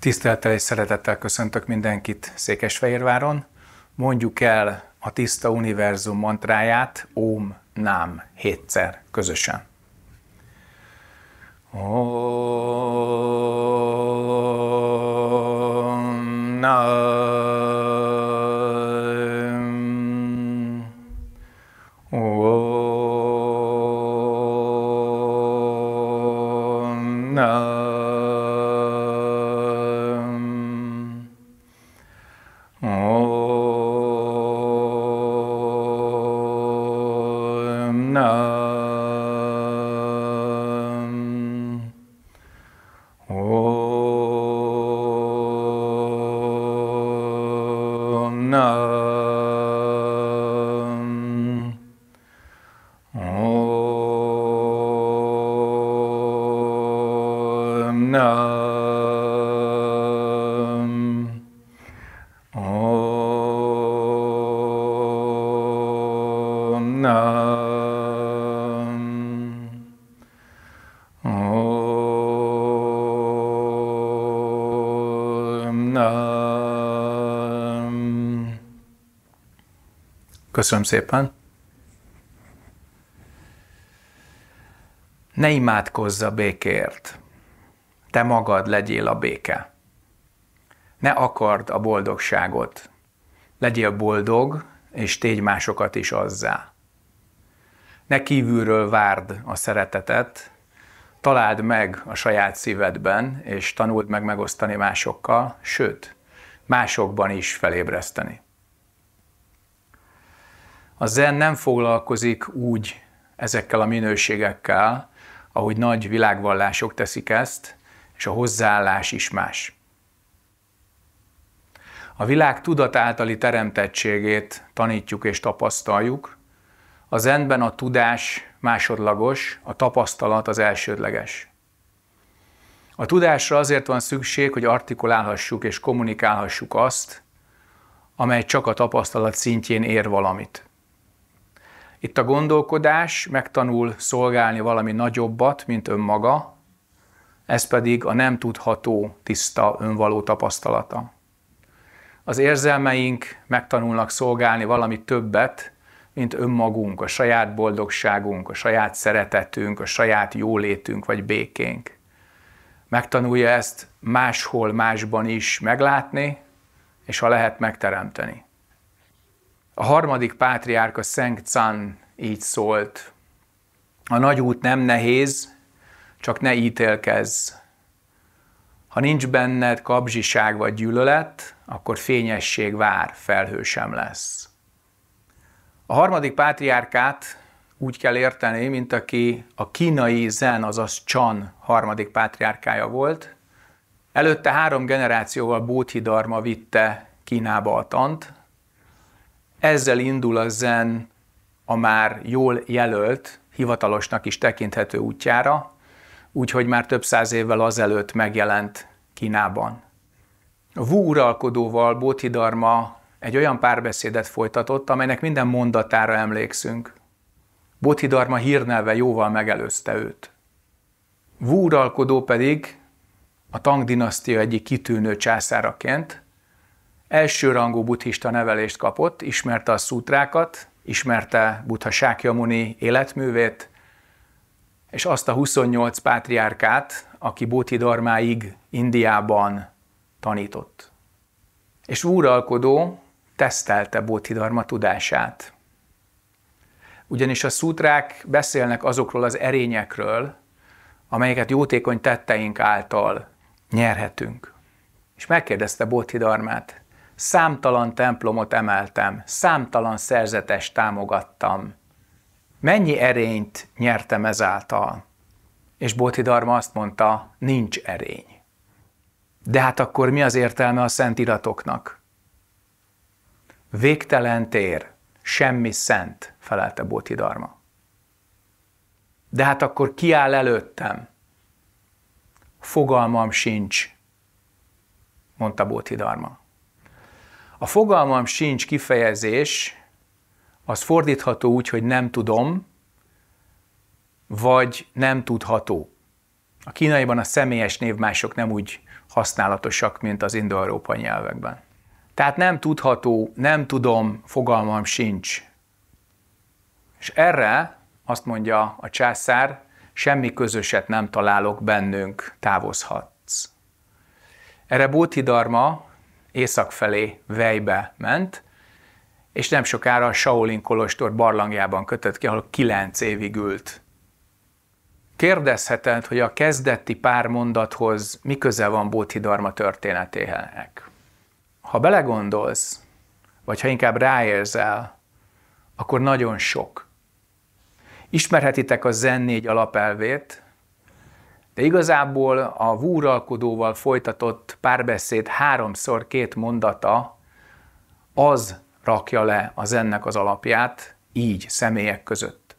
Tisztelettel és szeretettel köszöntök mindenkit Székesfehérváron. Mondjuk el a tiszta univerzum mantráját, Óm Nám, hétszer közösen. Om Nam Köszönöm szépen. Ne imádkozz a békért, te magad legyél a béke. Ne akard a boldogságot, legyél boldog, és tégy másokat is azzá. Ne kívülről várd a szeretetet, találd meg a saját szívedben, és tanuld meg megosztani másokkal, sőt, másokban is felébreszteni. A zen nem foglalkozik úgy ezekkel a minőségekkel, ahogy nagy világvallások teszik ezt, és a hozzáállás is más. A világ tudat általi teremtettségét tanítjuk és tapasztaljuk, a zenben a tudás másodlagos, a tapasztalat az elsődleges. A tudásra azért van szükség, hogy artikulálhassuk és kommunikálhassuk azt, amely csak a tapasztalat szintjén ér valamit. Itt a gondolkodás megtanul szolgálni valami nagyobbat, mint önmaga, ez pedig a nem tudható, tiszta, önvaló tapasztalata. Az érzelmeink megtanulnak szolgálni valami többet, mint önmagunk, a saját boldogságunk, a saját szeretetünk, a saját jólétünk vagy békénk. Megtanulja ezt máshol, másban is meglátni, és ha lehet, megteremteni. A harmadik pátriárka Szent Can így szólt. A nagy út nem nehéz, csak ne ítélkezz. Ha nincs benned kapzsiság vagy gyűlölet, akkor fényesség vár, felhő sem lesz. A harmadik pátriárkát úgy kell érteni, mint aki a kínai zen, azaz Chan harmadik pátriárkája volt. Előtte három generációval Bóthidarma vitte Kínába a tant, ezzel indul a zen a már jól jelölt, hivatalosnak is tekinthető útjára, úgyhogy már több száz évvel azelőtt megjelent Kínában. A Wu uralkodóval Bodhidharma egy olyan párbeszédet folytatott, amelynek minden mondatára emlékszünk. Bodhidharma hírnelve jóval megelőzte őt. Wu uralkodó pedig a Tang dinasztia egyik kitűnő császáraként Elsőrangú buddhista nevelést kapott, ismerte a szútrákat, ismerte Buddha Sákyamuni életművét, és azt a 28 pátriárkát, aki Darmáig Indiában tanított. És úralkodó tesztelte Darma tudását. Ugyanis a szútrák beszélnek azokról az erényekről, amelyeket jótékony tetteink által nyerhetünk. És megkérdezte Darmát, számtalan templomot emeltem, számtalan szerzetes támogattam. Mennyi erényt nyertem ezáltal? És Bodhidharma azt mondta, nincs erény. De hát akkor mi az értelme a szent iratoknak? Végtelen tér, semmi szent, felelte Bodhidharma. De hát akkor ki áll előttem? Fogalmam sincs, mondta Bodhidharma. A fogalmam sincs kifejezés, az fordítható úgy, hogy nem tudom, vagy nem tudható. A kínaiban a személyes névmások nem úgy használatosak, mint az indoeurópai nyelvekben. Tehát nem tudható, nem tudom, fogalmam sincs. És erre azt mondja a császár, semmi közöset nem találok bennünk, távozhatsz. Erre Bóthidarma észak felé vejbe ment, és nem sokára a Shaolin Kolostor barlangjában kötött ki, ahol kilenc évig ült. Kérdezheted, hogy a kezdeti pár mondathoz mi köze van Bóthidarma történetének? Ha belegondolsz, vagy ha inkább ráérzel, akkor nagyon sok. Ismerhetitek a Zen négy alapelvét, de igazából a vúralkodóval folytatott párbeszéd háromszor két mondata az rakja le az ennek az alapját, így személyek között.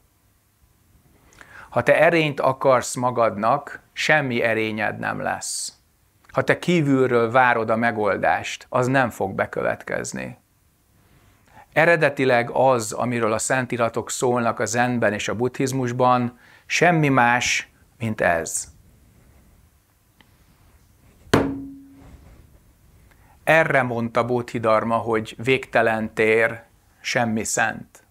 Ha te erényt akarsz magadnak, semmi erényed nem lesz. Ha te kívülről várod a megoldást, az nem fog bekövetkezni. Eredetileg az, amiről a szentiratok szólnak a zenben és a buddhizmusban, semmi más, mint ez. Erre mondta Bodhidharma, hogy végtelen tér, semmi szent.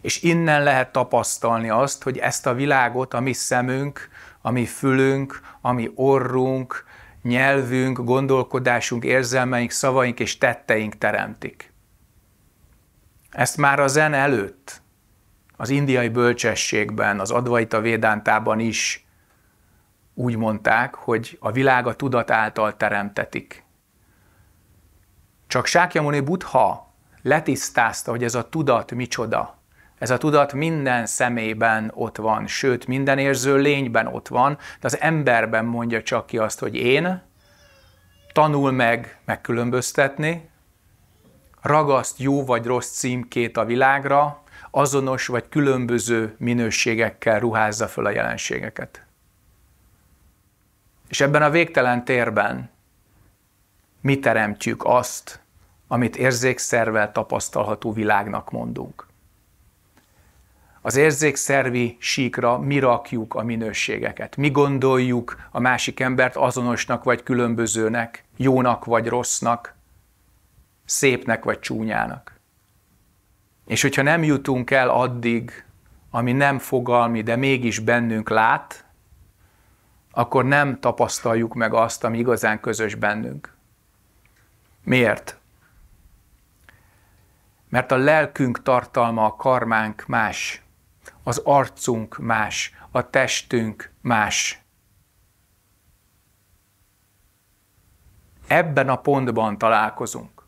És innen lehet tapasztalni azt, hogy ezt a világot a mi szemünk, a mi fülünk, a mi orrunk, nyelvünk, gondolkodásunk, érzelmeink, szavaink és tetteink teremtik. Ezt már a zen előtt, az indiai bölcsességben, az Advaita Védántában is úgy mondták, hogy a világ a tudat által teremtetik. Csak Sákyamoné Buddha letisztázta, hogy ez a tudat micsoda. Ez a tudat minden szemében ott van, sőt, minden érző lényben ott van, de az emberben mondja csak ki azt, hogy én, tanul meg megkülönböztetni, ragaszt jó vagy rossz címkét a világra, azonos vagy különböző minőségekkel ruházza föl a jelenségeket. És ebben a végtelen térben mi teremtjük azt, amit érzékszervel tapasztalható világnak mondunk. Az érzékszervi síkra mi rakjuk a minőségeket, mi gondoljuk a másik embert azonosnak vagy különbözőnek, jónak vagy rossznak, szépnek vagy csúnyának. És hogyha nem jutunk el addig, ami nem fogalmi, de mégis bennünk lát, akkor nem tapasztaljuk meg azt, ami igazán közös bennünk. Miért? Mert a lelkünk tartalma, a karmánk más, az arcunk más, a testünk más. Ebben a pontban találkozunk.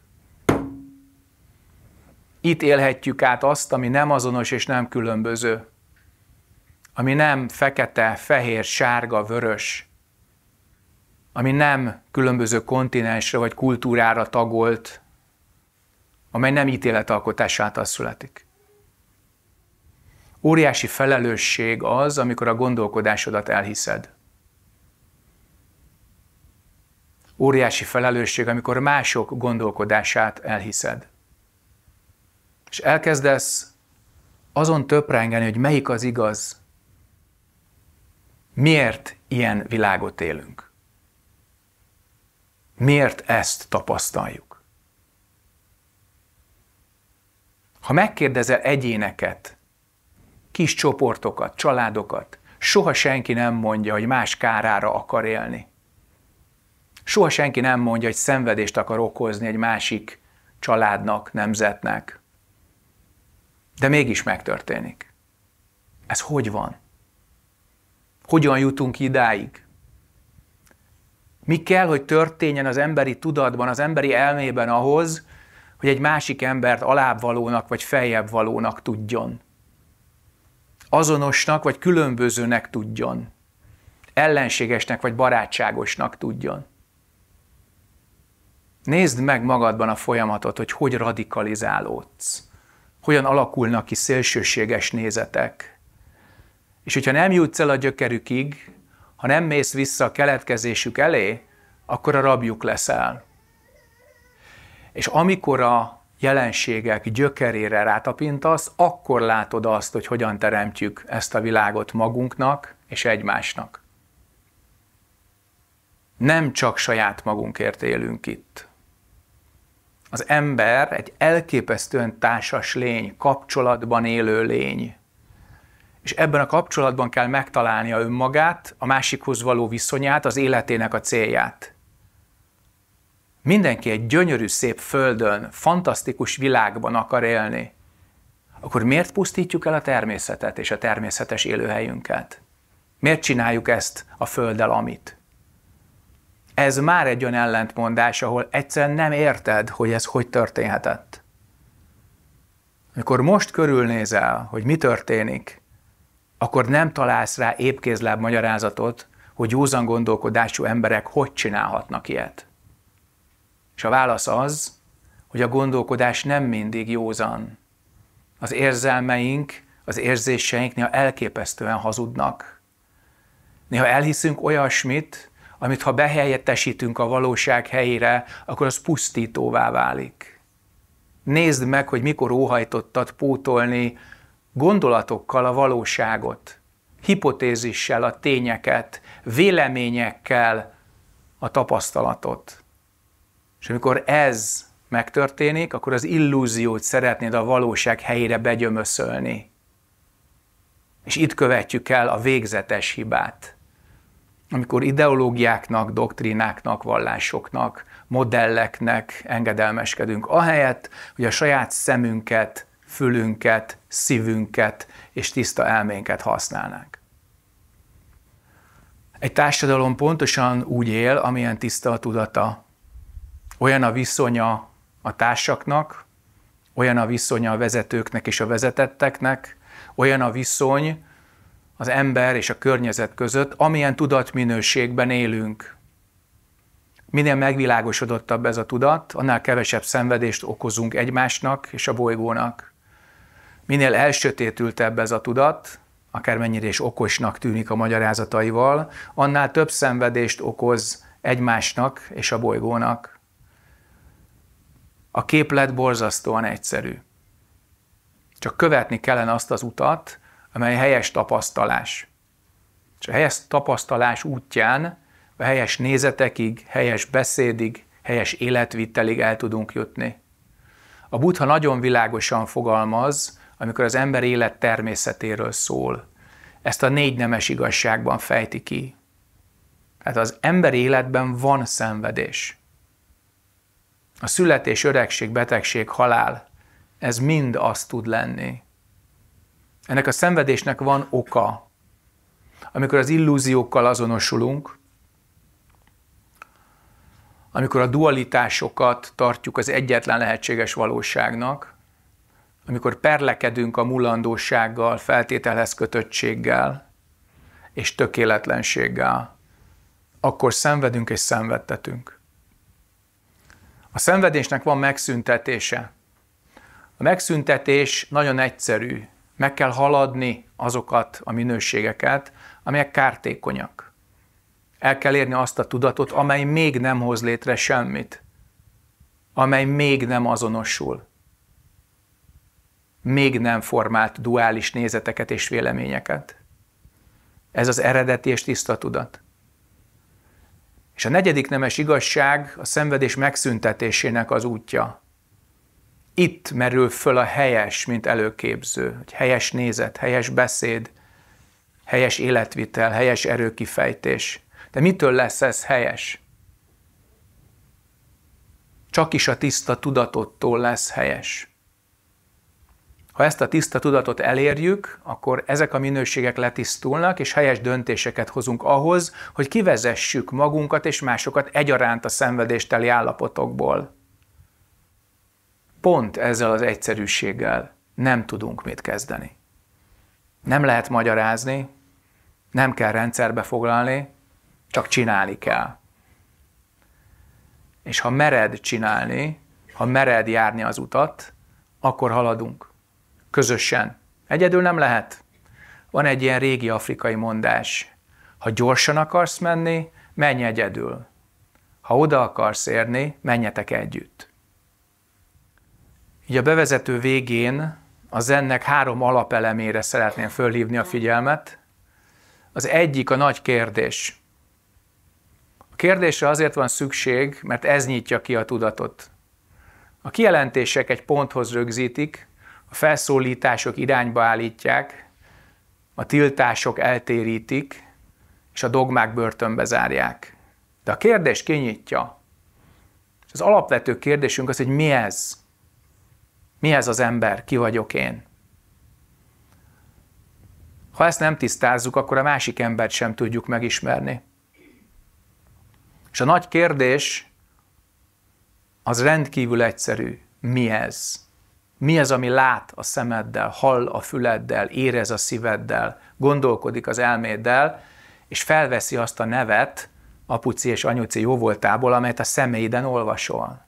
Itt élhetjük át azt, ami nem azonos és nem különböző, ami nem fekete, fehér, sárga, vörös, ami nem különböző kontinensre vagy kultúrára tagolt, amely nem ítéletalkotás által születik. Óriási felelősség az, amikor a gondolkodásodat elhiszed. Óriási felelősség, amikor mások gondolkodását elhiszed. És elkezdesz azon töprengeni, hogy melyik az igaz, miért ilyen világot élünk. Miért ezt tapasztaljuk? Ha megkérdezel egyéneket, kis csoportokat, családokat, soha senki nem mondja, hogy más kárára akar élni. Soha senki nem mondja, hogy szenvedést akar okozni egy másik családnak, nemzetnek. De mégis megtörténik. Ez hogy van? Hogyan jutunk idáig? Mi kell, hogy történjen az emberi tudatban, az emberi elmében ahhoz, hogy egy másik embert alábbvalónak vagy feljebb tudjon. Azonosnak vagy különbözőnek tudjon. Ellenségesnek vagy barátságosnak tudjon. Nézd meg magadban a folyamatot, hogy hogy radikalizálódsz. Hogyan alakulnak ki szélsőséges nézetek. És hogyha nem jutsz el a gyökerükig, ha nem mész vissza a keletkezésük elé, akkor a rabjuk leszel. És amikor a jelenségek gyökerére rátapintasz, akkor látod azt, hogy hogyan teremtjük ezt a világot magunknak és egymásnak. Nem csak saját magunkért élünk itt. Az ember egy elképesztően társas lény, kapcsolatban élő lény és ebben a kapcsolatban kell megtalálnia önmagát, a másikhoz való viszonyát, az életének a célját. Mindenki egy gyönyörű, szép földön, fantasztikus világban akar élni. Akkor miért pusztítjuk el a természetet és a természetes élőhelyünket? Miért csináljuk ezt a földdel, amit? Ez már egy olyan ellentmondás, ahol egyszerűen nem érted, hogy ez hogy történhetett. Amikor most körülnézel, hogy mi történik, akkor nem találsz rá épkézláb magyarázatot, hogy józan gondolkodású emberek hogy csinálhatnak ilyet. És a válasz az, hogy a gondolkodás nem mindig józan. Az érzelmeink, az érzéseink néha elképesztően hazudnak. Néha elhiszünk olyasmit, amit ha behelyettesítünk a valóság helyére, akkor az pusztítóvá válik. Nézd meg, hogy mikor óhajtottad pótolni gondolatokkal a valóságot, hipotézissel a tényeket, véleményekkel a tapasztalatot. És amikor ez megtörténik, akkor az illúziót szeretnéd a valóság helyére begyömöszölni. És itt követjük el a végzetes hibát. Amikor ideológiáknak, doktrináknak, vallásoknak, modelleknek engedelmeskedünk, ahelyett, hogy a saját szemünket fülünket, szívünket és tiszta elménket használnánk. Egy társadalom pontosan úgy él, amilyen tiszta a tudata. Olyan a viszonya a társaknak, olyan a viszonya a vezetőknek és a vezetetteknek, olyan a viszony az ember és a környezet között, amilyen tudatminőségben élünk. Minél megvilágosodottabb ez a tudat, annál kevesebb szenvedést okozunk egymásnak és a bolygónak minél elsötétültebb ez a tudat, akármennyire is okosnak tűnik a magyarázataival, annál több szenvedést okoz egymásnak és a bolygónak. A képlet borzasztóan egyszerű. Csak követni kellene azt az utat, amely helyes tapasztalás. És a helyes tapasztalás útján a helyes nézetekig, helyes beszédig, helyes életvitelig el tudunk jutni. A Buddha nagyon világosan fogalmaz, amikor az ember élet természetéről szól. Ezt a négy nemes igazságban fejti ki. Tehát az ember életben van szenvedés. A születés, öregség, betegség, halál, ez mind azt tud lenni. Ennek a szenvedésnek van oka. Amikor az illúziókkal azonosulunk, amikor a dualitásokat tartjuk az egyetlen lehetséges valóságnak, amikor perlekedünk a mulandósággal, feltételhez kötöttséggel és tökéletlenséggel, akkor szenvedünk és szenvedtetünk. A szenvedésnek van megszüntetése. A megszüntetés nagyon egyszerű. Meg kell haladni azokat a minőségeket, amelyek kártékonyak. El kell érni azt a tudatot, amely még nem hoz létre semmit, amely még nem azonosul még nem formált duális nézeteket és véleményeket. Ez az eredeti és tiszta tudat. És a negyedik nemes igazság a szenvedés megszüntetésének az útja. Itt merül föl a helyes, mint előképző, hogy helyes nézet, helyes beszéd, helyes életvitel, helyes erőkifejtés. De mitől lesz ez helyes? Csak is a tiszta tudatottól lesz helyes. Ha ezt a tiszta tudatot elérjük, akkor ezek a minőségek letisztulnak, és helyes döntéseket hozunk ahhoz, hogy kivezessük magunkat és másokat egyaránt a szenvedésteli állapotokból. Pont ezzel az egyszerűséggel nem tudunk mit kezdeni. Nem lehet magyarázni, nem kell rendszerbe foglalni, csak csinálni kell. És ha mered csinálni, ha mered járni az utat, akkor haladunk közösen. Egyedül nem lehet. Van egy ilyen régi afrikai mondás. Ha gyorsan akarsz menni, menj egyedül. Ha oda akarsz érni, menjetek együtt. Így a bevezető végén a zennek három alapelemére szeretném fölhívni a figyelmet. Az egyik a nagy kérdés. A kérdésre azért van szükség, mert ez nyitja ki a tudatot. A kijelentések egy ponthoz rögzítik, a felszólítások irányba állítják, a tiltások eltérítik, és a dogmák börtönbe zárják. De a kérdés kinyitja. És az alapvető kérdésünk az, hogy mi ez? Mi ez az ember? Ki vagyok én? Ha ezt nem tisztázzuk, akkor a másik embert sem tudjuk megismerni. És a nagy kérdés az rendkívül egyszerű. Mi ez? Mi az, ami lát a szemeddel, hall a füleddel, érez a szíveddel, gondolkodik az elméddel, és felveszi azt a nevet apuci és anyuci jóvoltából, amelyet a személyiden olvasol.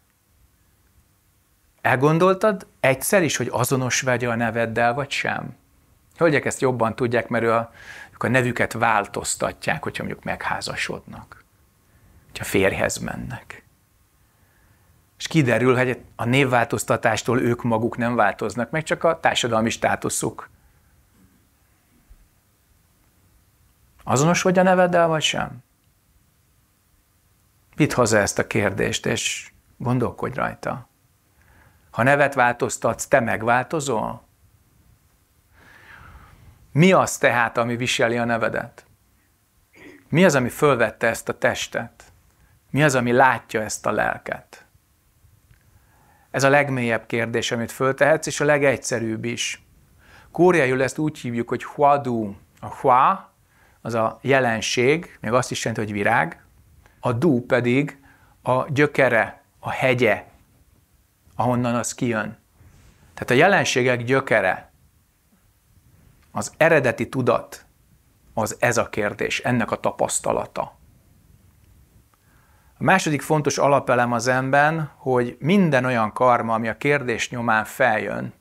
Elgondoltad egyszer is, hogy azonos vagy a neveddel, vagy sem? Hölgyek ezt jobban tudják, mert ő a, ők a nevüket változtatják, hogyha mondjuk megházasodnak, hogyha férhez mennek és kiderül, hogy a névváltoztatástól ők maguk nem változnak meg, csak a társadalmi státuszuk. Azonos vagy a neveddel, vagy sem? Vidd haza ezt a kérdést, és gondolkodj rajta. Ha nevet változtatsz, te megváltozol? Mi az tehát, ami viseli a nevedet? Mi az, ami fölvette ezt a testet? Mi az, ami látja ezt a lelket? Ez a legmélyebb kérdés, amit föltehetsz, és a legegyszerűbb is. Koreaiul ezt úgy hívjuk, hogy huadu. A hua az a jelenség, még azt is jelenti, hogy virág, a du pedig a gyökere, a hegye, ahonnan az kijön. Tehát a jelenségek gyökere, az eredeti tudat, az ez a kérdés, ennek a tapasztalata. A második fontos alapelem az ember, hogy minden olyan karma, ami a kérdés nyomán feljön,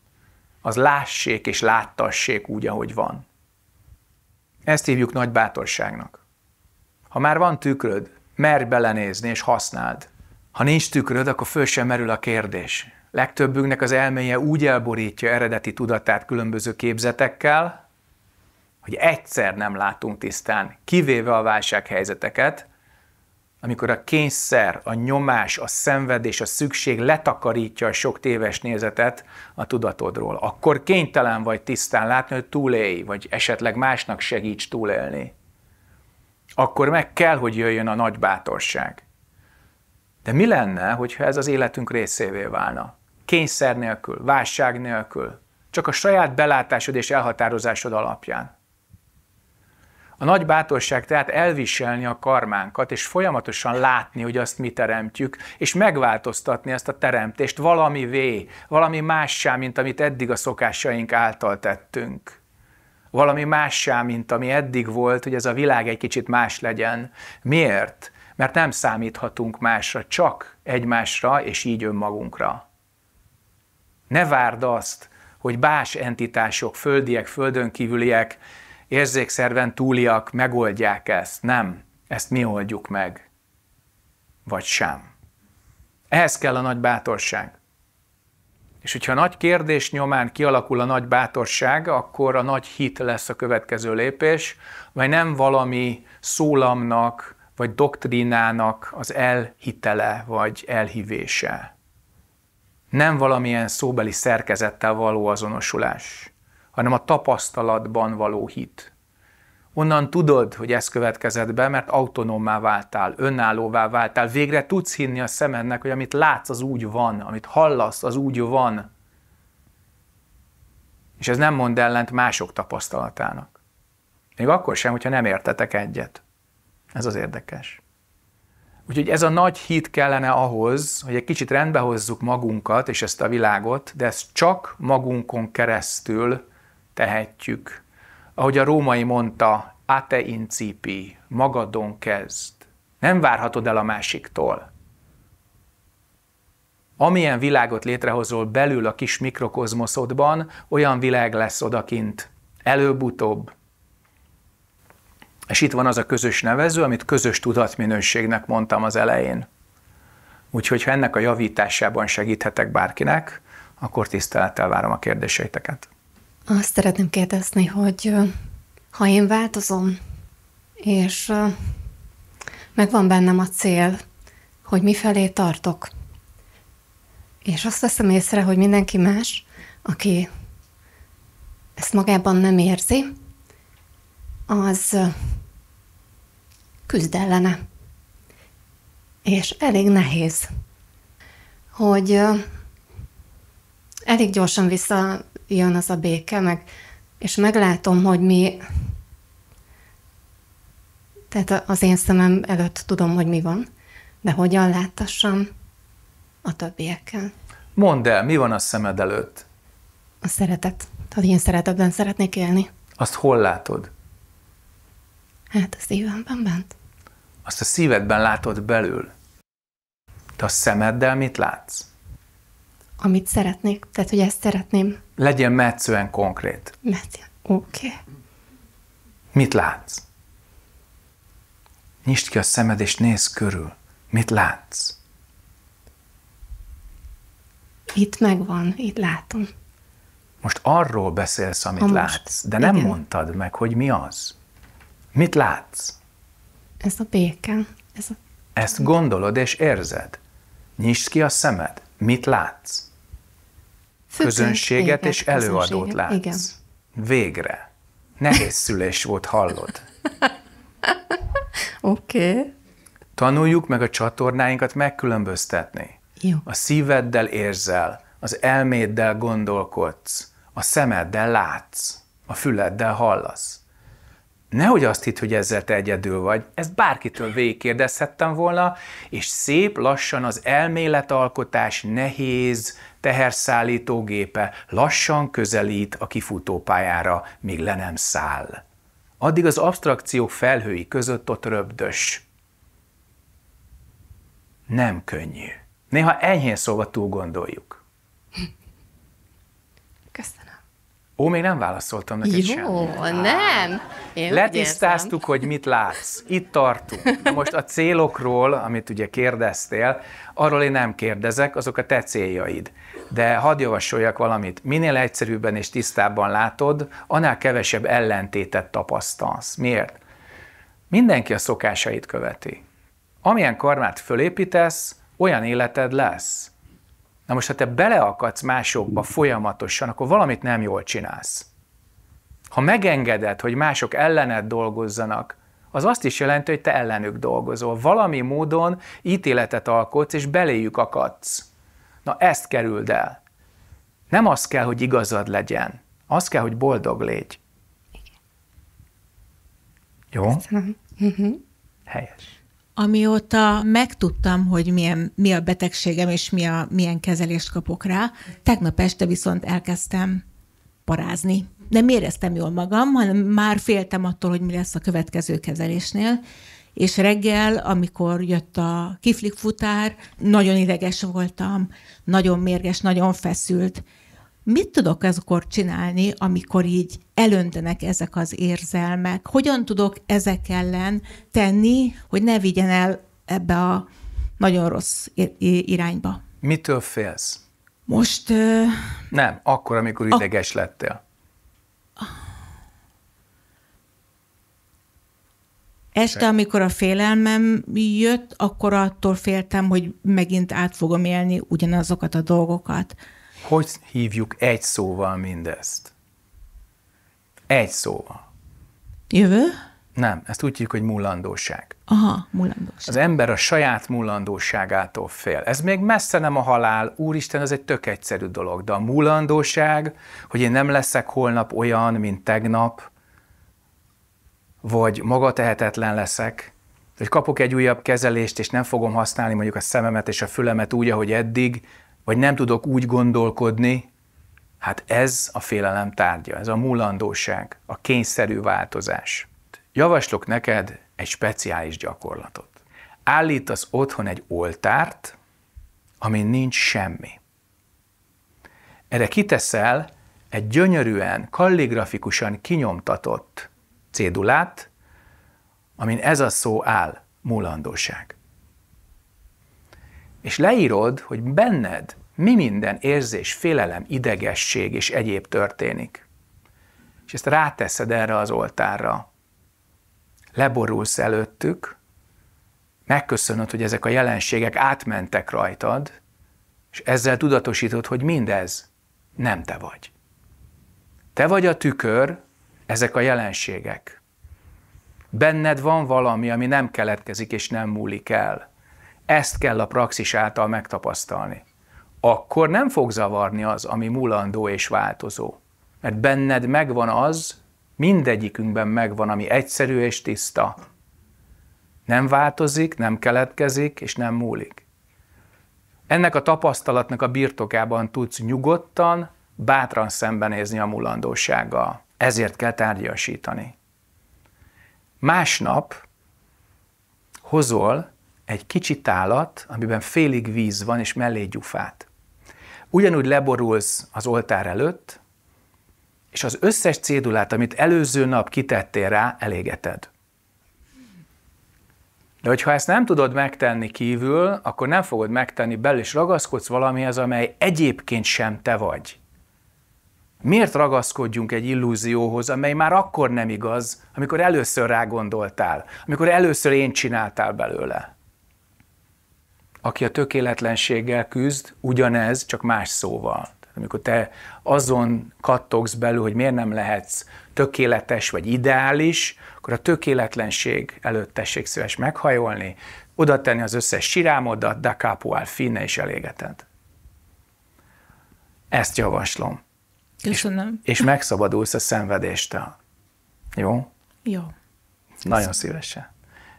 az lássék és láttassék úgy, ahogy van. Ezt hívjuk nagy bátorságnak. Ha már van tükröd, merj belenézni és használd. Ha nincs tükröd, akkor föl sem merül a kérdés. Legtöbbünknek az elméje úgy elborítja eredeti tudatát különböző képzetekkel, hogy egyszer nem látunk tisztán, kivéve a válsághelyzeteket, amikor a kényszer, a nyomás, a szenvedés, a szükség letakarítja a sok téves nézetet a tudatodról, akkor kénytelen vagy tisztán látni, hogy túlélj, vagy esetleg másnak segíts túlélni. Akkor meg kell, hogy jöjjön a nagy bátorság. De mi lenne, hogyha ez az életünk részévé válna? Kényszer nélkül, válság nélkül, csak a saját belátásod és elhatározásod alapján. A nagy bátorság tehát elviselni a karmánkat, és folyamatosan látni, hogy azt mi teremtjük, és megváltoztatni ezt a teremtést valami vé, valami mássá, mint amit eddig a szokásaink által tettünk valami mássá, mint ami eddig volt, hogy ez a világ egy kicsit más legyen. Miért? Mert nem számíthatunk másra, csak egymásra és így önmagunkra. Ne várd azt, hogy más entitások, földiek, földönkívüliek érzékszerven túliak megoldják ezt. Nem, ezt mi oldjuk meg. Vagy sem. Ehhez kell a nagy bátorság. És hogyha a nagy kérdés nyomán kialakul a nagy bátorság, akkor a nagy hit lesz a következő lépés, vagy nem valami szólamnak, vagy doktrínának az elhitele, vagy elhívése. Nem valamilyen szóbeli szerkezettel való azonosulás hanem a tapasztalatban való hit. Onnan tudod, hogy ez következett be, mert autonómá váltál, önállóvá váltál, végre tudsz hinni a szemednek, hogy amit látsz, az úgy van, amit hallasz, az úgy van. És ez nem mond ellent mások tapasztalatának. Még akkor sem, hogyha nem értetek egyet. Ez az érdekes. Úgyhogy ez a nagy hit kellene ahhoz, hogy egy kicsit rendbe hozzuk magunkat és ezt a világot, de ezt csak magunkon keresztül tehetjük. Ahogy a római mondta, te incipi, magadon kezd. Nem várhatod el a másiktól. Amilyen világot létrehozol belül a kis mikrokozmoszodban, olyan világ lesz odakint. Előbb-utóbb. És itt van az a közös nevező, amit közös tudatminőségnek mondtam az elején. Úgyhogy ha ennek a javításában segíthetek bárkinek, akkor tisztelettel várom a kérdéseiteket. Azt szeretném kérdezni, hogy ha én változom, és megvan bennem a cél, hogy mifelé tartok, és azt veszem észre, hogy mindenki más, aki ezt magában nem érzi, az küzd ellene. És elég nehéz, hogy elég gyorsan vissza jön az a béke, meg, és meglátom, hogy mi, tehát az én szemem előtt tudom, hogy mi van, de hogyan láttassam a többiekkel. Mondd el, mi van a szemed előtt? A szeretet. Tehát én szeretetben szeretnék élni. Azt hol látod? Hát a szívemben bent. Azt a szívedben látod belül. Te a szemeddel mit látsz? amit szeretnék. Tehát, hogy ezt szeretném. Legyen metszően konkrét. Metszően. Oké. Okay. Mit látsz? Nyisd ki a szemed, és nézd körül. Mit látsz? Itt megvan, itt látom. Most arról beszélsz, amit most, látsz, de nem igen. mondtad meg, hogy mi az. Mit látsz? Ez a béke. Ez a... Ezt gondolod és érzed. Nyisd ki a szemed. Mit látsz? Főként, közönséget igen, és előadót látsz. Igen. Végre. Nehéz szülés volt, hallod. Oké. okay. Tanuljuk meg a csatornáinkat megkülönböztetni. Jó. A szíveddel érzel, az elméddel gondolkodsz, a szemeddel látsz, a füleddel hallasz. Nehogy azt hitt, hogy ezzel te egyedül vagy, ezt bárkitől végigkérdezhettem volna, és szép lassan az elméletalkotás nehéz, teherszállítógépe lassan közelít a kifutópályára, míg le nem száll. Addig az abstrakciók felhői között ott röbdös. Nem könnyű. Néha enyhén szóval túl gondoljuk. Ó, még nem válaszoltam neked Jó, semmit. nem. Én Letisztáztuk, hogy mit látsz. Itt tartunk. Na most a célokról, amit ugye kérdeztél, arról én nem kérdezek, azok a te céljaid. De hadd javasoljak valamit. Minél egyszerűbben és tisztábban látod, annál kevesebb ellentétet tapasztalsz. Miért? Mindenki a szokásait követi. Amilyen karmát fölépítesz, olyan életed lesz. Na most, ha te beleakadsz másokba folyamatosan, akkor valamit nem jól csinálsz. Ha megengeded, hogy mások ellened dolgozzanak, az azt is jelenti, hogy te ellenük dolgozol. Valami módon ítéletet alkotsz, és beléjük akadsz. Na ezt kerüld el. Nem az kell, hogy igazad legyen. Az kell, hogy boldog légy. Jó? Köszönöm. Mhm. Helyes. Amióta megtudtam, hogy milyen, mi a betegségem és mi a, milyen kezelést kapok rá, tegnap este viszont elkezdtem parázni. Nem éreztem jól magam, hanem már féltem attól, hogy mi lesz a következő kezelésnél. És reggel, amikor jött a kiflik futár, nagyon ideges voltam, nagyon mérges, nagyon feszült, Mit tudok ezekor csinálni, amikor így elöntenek ezek az érzelmek? Hogyan tudok ezek ellen tenni, hogy ne vigyen el ebbe a nagyon rossz irányba? Mitől félsz? Most... Ö... Nem, akkor, amikor ideges a... lettél. Este, amikor a félelmem jött, akkor attól féltem, hogy megint át fogom élni ugyanazokat a dolgokat. Hogy hívjuk egy szóval mindezt? Egy szóval. Jövő? Nem, ezt úgy hívjuk, hogy mullandóság. Aha, mullandóság. Az ember a saját mullandóságától fél. Ez még messze nem a halál, úristen, ez egy tök egyszerű dolog, de a mullandóság, hogy én nem leszek holnap olyan, mint tegnap, vagy maga tehetetlen leszek, hogy kapok egy újabb kezelést, és nem fogom használni mondjuk a szememet és a fülemet úgy, ahogy eddig, vagy nem tudok úgy gondolkodni, hát ez a félelem tárgya, ez a mulandóság, a kényszerű változás. Javaslok neked egy speciális gyakorlatot. Állítasz otthon egy oltárt, amin nincs semmi. Erre kiteszel egy gyönyörűen, kalligrafikusan kinyomtatott cédulát, amin ez a szó áll, mulandóság és leírod, hogy benned mi minden érzés, félelem, idegesség és egyéb történik. És ezt ráteszed erre az oltárra. Leborulsz előttük, megköszönöd, hogy ezek a jelenségek átmentek rajtad, és ezzel tudatosítod, hogy mindez nem te vagy. Te vagy a tükör, ezek a jelenségek. Benned van valami, ami nem keletkezik és nem múlik el. Ezt kell a praxis által megtapasztalni. Akkor nem fog zavarni az, ami mulandó és változó. Mert benned megvan az, mindegyikünkben megvan, ami egyszerű és tiszta. Nem változik, nem keletkezik és nem múlik. Ennek a tapasztalatnak a birtokában tudsz nyugodtan, bátran szembenézni a mulandósággal. Ezért kell tárgyasítani. Másnap hozol egy kicsi tálat, amiben félig víz van, és mellé gyufát. Ugyanúgy leborulsz az oltár előtt, és az összes cédulát, amit előző nap kitettél rá, elégeted. De hogyha ezt nem tudod megtenni kívül, akkor nem fogod megtenni belül, és ragaszkodsz valamihez, amely egyébként sem te vagy. Miért ragaszkodjunk egy illúzióhoz, amely már akkor nem igaz, amikor először rá gondoltál, amikor először én csináltál belőle? aki a tökéletlenséggel küzd, ugyanez, csak más szóval. Tehát amikor te azon kattogsz belül, hogy miért nem lehetsz tökéletes vagy ideális, akkor a tökéletlenség előtt tessék szíves meghajolni, oda tenni az összes sirámodat, da capo al fine, és elégeted. Ezt javaslom. Köszönöm. És, és megszabadulsz a szenvedéstől. Jó? Jó. Nagyon szívesen.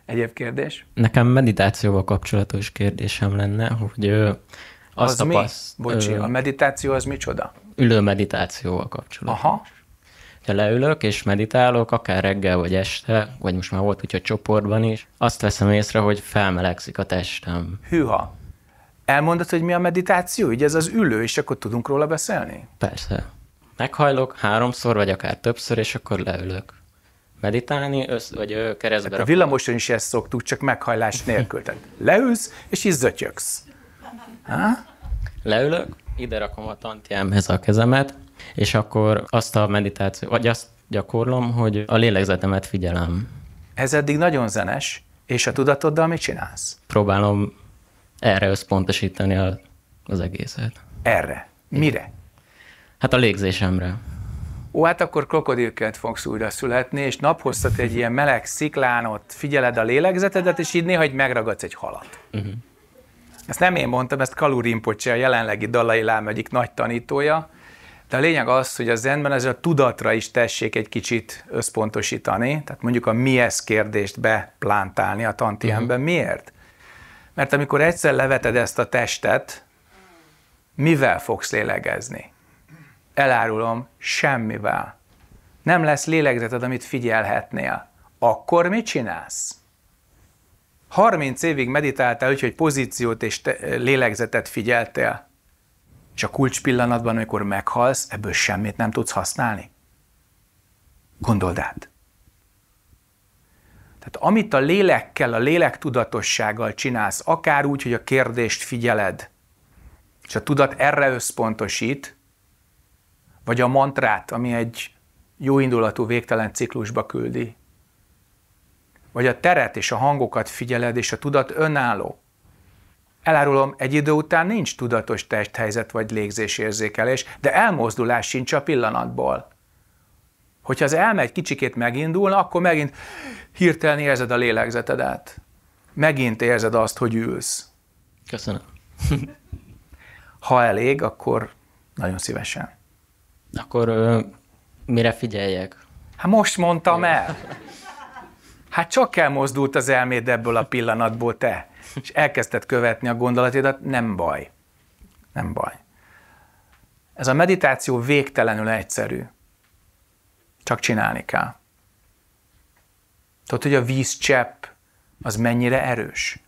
Egyéb kérdés? Nekem meditációval kapcsolatos kérdésem lenne, hogy azt az tapaszt... Mi? Bocsi, ö... a meditáció az micsoda? Ülő meditációval kapcsolatos. Aha. Ha leülök és meditálok, akár reggel vagy este, vagy most már volt hogyha csoportban is, azt veszem észre, hogy felmelegszik a testem. Hűha. Elmondod, hogy mi a meditáció? Ugye ez az ülő, és akkor tudunk róla beszélni? Persze. Meghajlok háromszor, vagy akár többször, és akkor leülök meditálni, össz, vagy keresztbe hát A villamoson is ezt szoktuk, csak meghajlás nélkül. Tehát leülsz, és zötyöksz. Ha? Leülök, ide rakom a tantiámhez a kezemet, és akkor azt a meditáció, vagy azt gyakorlom, hogy a lélegzetemet figyelem. Ez eddig nagyon zenes, és a tudatoddal mit csinálsz? Próbálom erre összpontosítani a, az egészet. Erre? Mire? Hát a légzésemre ó, hát akkor krokodilként fogsz újra születni, és naphosszat egy ilyen meleg sziklán ott figyeled a lélegzetedet, és így néha egy megragadsz egy halat. Uh-huh. Ezt nem én mondtam, ezt Kalu a jelenlegi Dalai Lám egyik nagy tanítója, de a lényeg az, hogy a zenben ez a tudatra is tessék egy kicsit összpontosítani, tehát mondjuk a mi ez kérdést beplántálni a tantiemben. Uh-huh. Miért? Mert amikor egyszer leveted ezt a testet, mivel fogsz lélegezni? elárulom, semmivel. Nem lesz lélegzeted, amit figyelhetnél. Akkor mit csinálsz? 30 évig meditáltál úgyhogy pozíciót és te, lélegzetet figyeltél, és a kulcs pillanatban, amikor meghalsz, ebből semmit nem tudsz használni? Gondold át. Tehát amit a lélekkel, a lélektudatossággal csinálsz, akár úgy, hogy a kérdést figyeled, és a tudat erre összpontosít, vagy a mantrát, ami egy jó indulatú végtelen ciklusba küldi. Vagy a teret és a hangokat figyeled, és a tudat önálló. Elárulom, egy idő után nincs tudatos testhelyzet vagy légzésérzékelés, de elmozdulás sincs a pillanatból. Hogyha az elme egy kicsikét megindulna, akkor megint hirtelen érzed a lélegzetedet. Megint érzed azt, hogy ülsz. Köszönöm. ha elég, akkor nagyon szívesen. Akkor ö, mire figyeljek? Hát most mondtam el. Hát csak elmozdult az elméd ebből a pillanatból te, és elkezdted követni a gondolatidat, nem baj. Nem baj. Ez a meditáció végtelenül egyszerű. Csak csinálni kell. Tudod, hogy a vízcsepp az mennyire erős?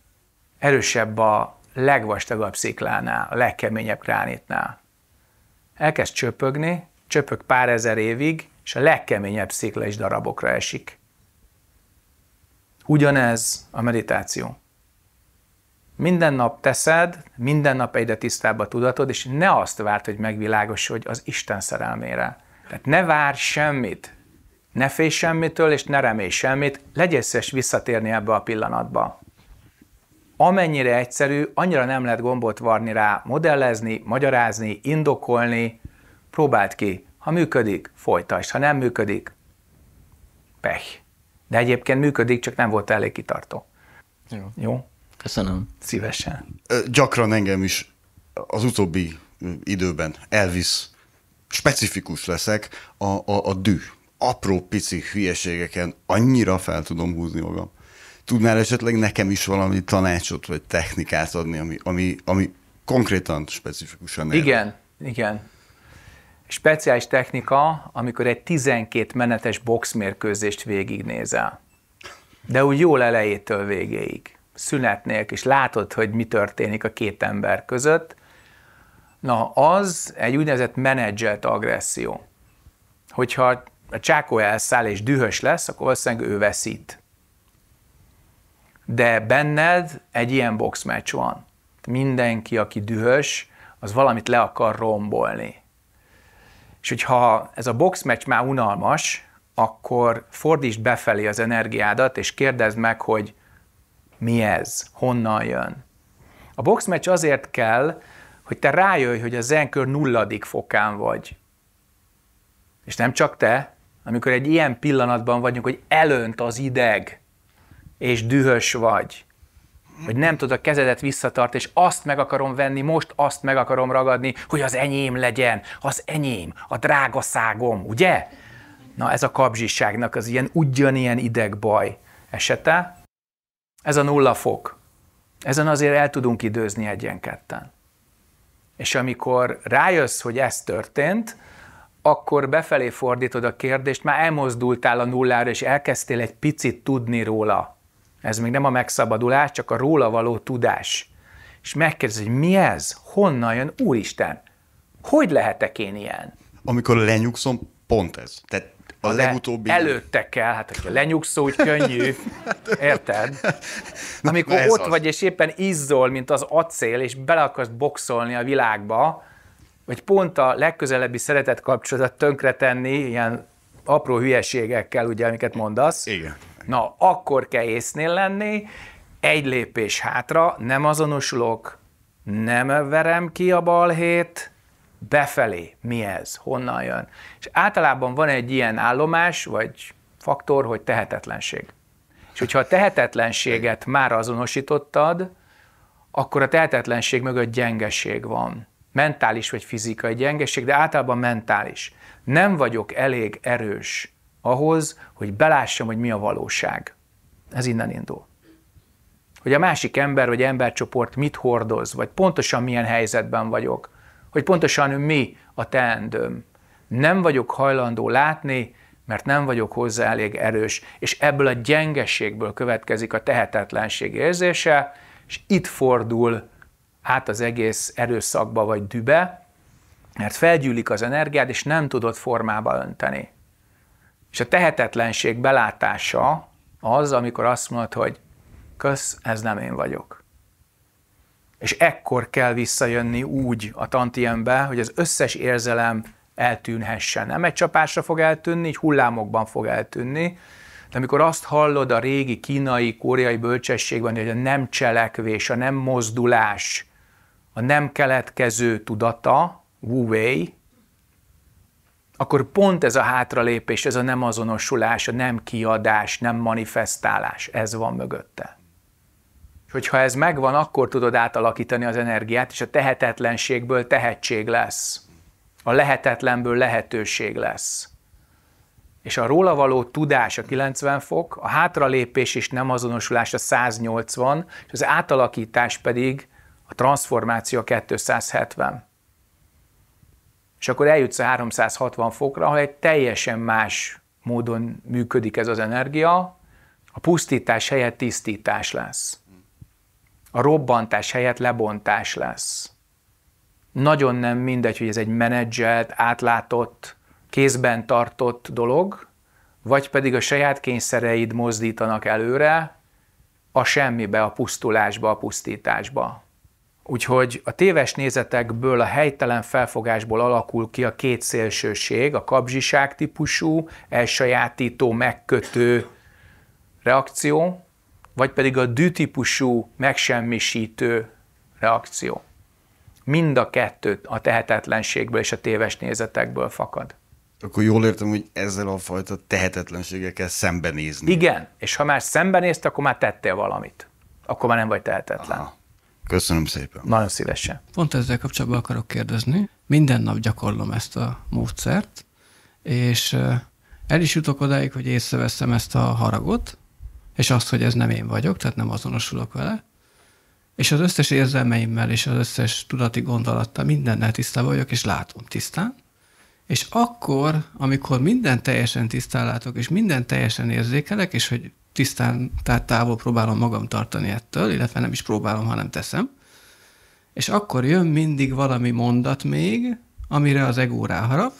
Erősebb a legvastagabb sziklánál, a legkeményebb kránitnál. Elkezd csöpögni, csöpök pár ezer évig, és a legkeményebb szikla is darabokra esik. Ugyanez a meditáció. Minden nap teszed, minden nap egyre tisztább a tudatod, és ne azt várt, hogy megvilágosodj az Isten szerelmére. Tehát ne várj semmit, ne félj semmitől, és ne remélj semmit, legyél szíves visszatérni ebbe a pillanatba. Amennyire egyszerű, annyira nem lehet gombot varni rá, modellezni, magyarázni, indokolni, próbáld ki, ha működik, folytasd, ha nem működik, pech. De egyébként működik, csak nem volt elég kitartó. Jó. Jó? Köszönöm. Szívesen. Gyakran engem is az utóbbi időben elvisz, specifikus leszek, a, a, a dű. Apró pici hülyeségeken annyira fel tudom húzni magam. Tudnál esetleg nekem is valami tanácsot vagy technikát adni, ami, ami, ami konkrétan, specifikusan erre? Igen, igen speciális technika, amikor egy 12 menetes boxmérkőzést végignézel. De úgy jól elejétől végéig, szünet nélkül, és látod, hogy mi történik a két ember között. Na, az egy úgynevezett menedzselt agresszió. Hogyha a csákó elszáll és dühös lesz, akkor valószínűleg ő veszít. De benned egy ilyen boxmeccs van. Mindenki, aki dühös, az valamit le akar rombolni és hogyha ez a boxmeccs már unalmas, akkor fordítsd befelé az energiádat, és kérdezd meg, hogy mi ez, honnan jön. A boxmeccs azért kell, hogy te rájöjj, hogy a zenkör nulladik fokán vagy. És nem csak te, amikor egy ilyen pillanatban vagyunk, hogy elönt az ideg, és dühös vagy, hogy nem tudod a kezedet visszatart, és azt meg akarom venni, most azt meg akarom ragadni, hogy az enyém legyen, az enyém, a drágaszágom, ugye? Na ez a kapzsiságnak az ilyen ugyanilyen idegbaj esete. Ez a nulla fok. Ezen azért el tudunk időzni egyenketten. És amikor rájössz, hogy ez történt, akkor befelé fordítod a kérdést, már elmozdultál a nullára, és elkezdtél egy picit tudni róla. Ez még nem a megszabadulás, csak a róla való tudás. És megkérdezi, hogy mi ez? Honnan jön? Úristen, hogy lehetek én ilyen? Amikor lenyugszom, pont ez. Tehát a de legutóbbi... Előtte kell, hát hogyha lenyugszó, úgy könnyű. Érted? Amikor ott az. vagy, és éppen izzol, mint az acél, és bele akarsz boxolni a világba, vagy pont a legközelebbi szeretet kapcsolatot tönkretenni ilyen apró hülyeségekkel, ugye, amiket mondasz. Igen. Na, akkor kell észnél lenni, egy lépés hátra, nem azonosulok, nem verem ki a balhét, befelé, mi ez, honnan jön. És általában van egy ilyen állomás, vagy faktor, hogy tehetetlenség. És hogyha a tehetetlenséget már azonosítottad, akkor a tehetetlenség mögött gyengeség van. Mentális vagy fizikai gyengeség, de általában mentális. Nem vagyok elég erős ahhoz, hogy belássam, hogy mi a valóság. Ez innen indul. Hogy a másik ember vagy embercsoport mit hordoz, vagy pontosan milyen helyzetben vagyok, hogy pontosan mi a teendőm. Nem vagyok hajlandó látni, mert nem vagyok hozzá elég erős, és ebből a gyengeségből következik a tehetetlenség érzése, és itt fordul át az egész erőszakba vagy dübe, mert felgyűlik az energiád, és nem tudod formába önteni. És a tehetetlenség belátása az, amikor azt mondod, hogy kösz, ez nem én vagyok. És ekkor kell visszajönni úgy a tantiembe, hogy az összes érzelem eltűnhessen. Nem egy csapásra fog eltűnni, így hullámokban fog eltűnni, de amikor azt hallod a régi kínai, koreai bölcsességben, hogy a nem cselekvés, a nem mozdulás, a nem keletkező tudata, Wu Wei, akkor pont ez a hátralépés, ez a nem azonosulás, a nem kiadás, nem manifestálás, ez van mögötte. És hogyha ez megvan, akkor tudod átalakítani az energiát, és a tehetetlenségből tehetség lesz. A lehetetlenből lehetőség lesz. És a róla való tudás a 90 fok, a hátralépés és nem azonosulás a 180, és az átalakítás pedig a transformáció a 270 és akkor eljutsz a 360 fokra, ahol egy teljesen más módon működik ez az energia. A pusztítás helyett tisztítás lesz. A robbantás helyett lebontás lesz. Nagyon nem mindegy, hogy ez egy menedzselt, átlátott, kézben tartott dolog, vagy pedig a saját kényszereid mozdítanak előre a semmibe, a pusztulásba, a pusztításba. Úgyhogy a téves nézetekből, a helytelen felfogásból alakul ki a két szélsőség, a kapzsiság típusú, elsajátító, megkötő reakció, vagy pedig a dű-típusú, megsemmisítő reakció. Mind a kettőt a tehetetlenségből és a téves nézetekből fakad. Akkor jól értem, hogy ezzel a fajta tehetetlenségekkel szembenézni. Igen, és ha már szembenézt, akkor már tettél valamit. Akkor már nem vagy tehetetlen. Aha. Köszönöm szépen. Nagyon szívesen. Pont ezzel kapcsolatban akarok kérdezni. Minden nap gyakorlom ezt a módszert, és el is jutok odáig, hogy észreveszem ezt a haragot, és azt, hogy ez nem én vagyok, tehát nem azonosulok vele, és az összes érzelmeimmel és az összes tudati gondolattal mindennel tisztában vagyok, és látom tisztán, és akkor, amikor minden teljesen tisztán látok, és minden teljesen érzékelek, és hogy tisztán, tehát távol próbálom magam tartani ettől, illetve nem is próbálom, hanem teszem. És akkor jön mindig valami mondat még, amire az egó ráharap,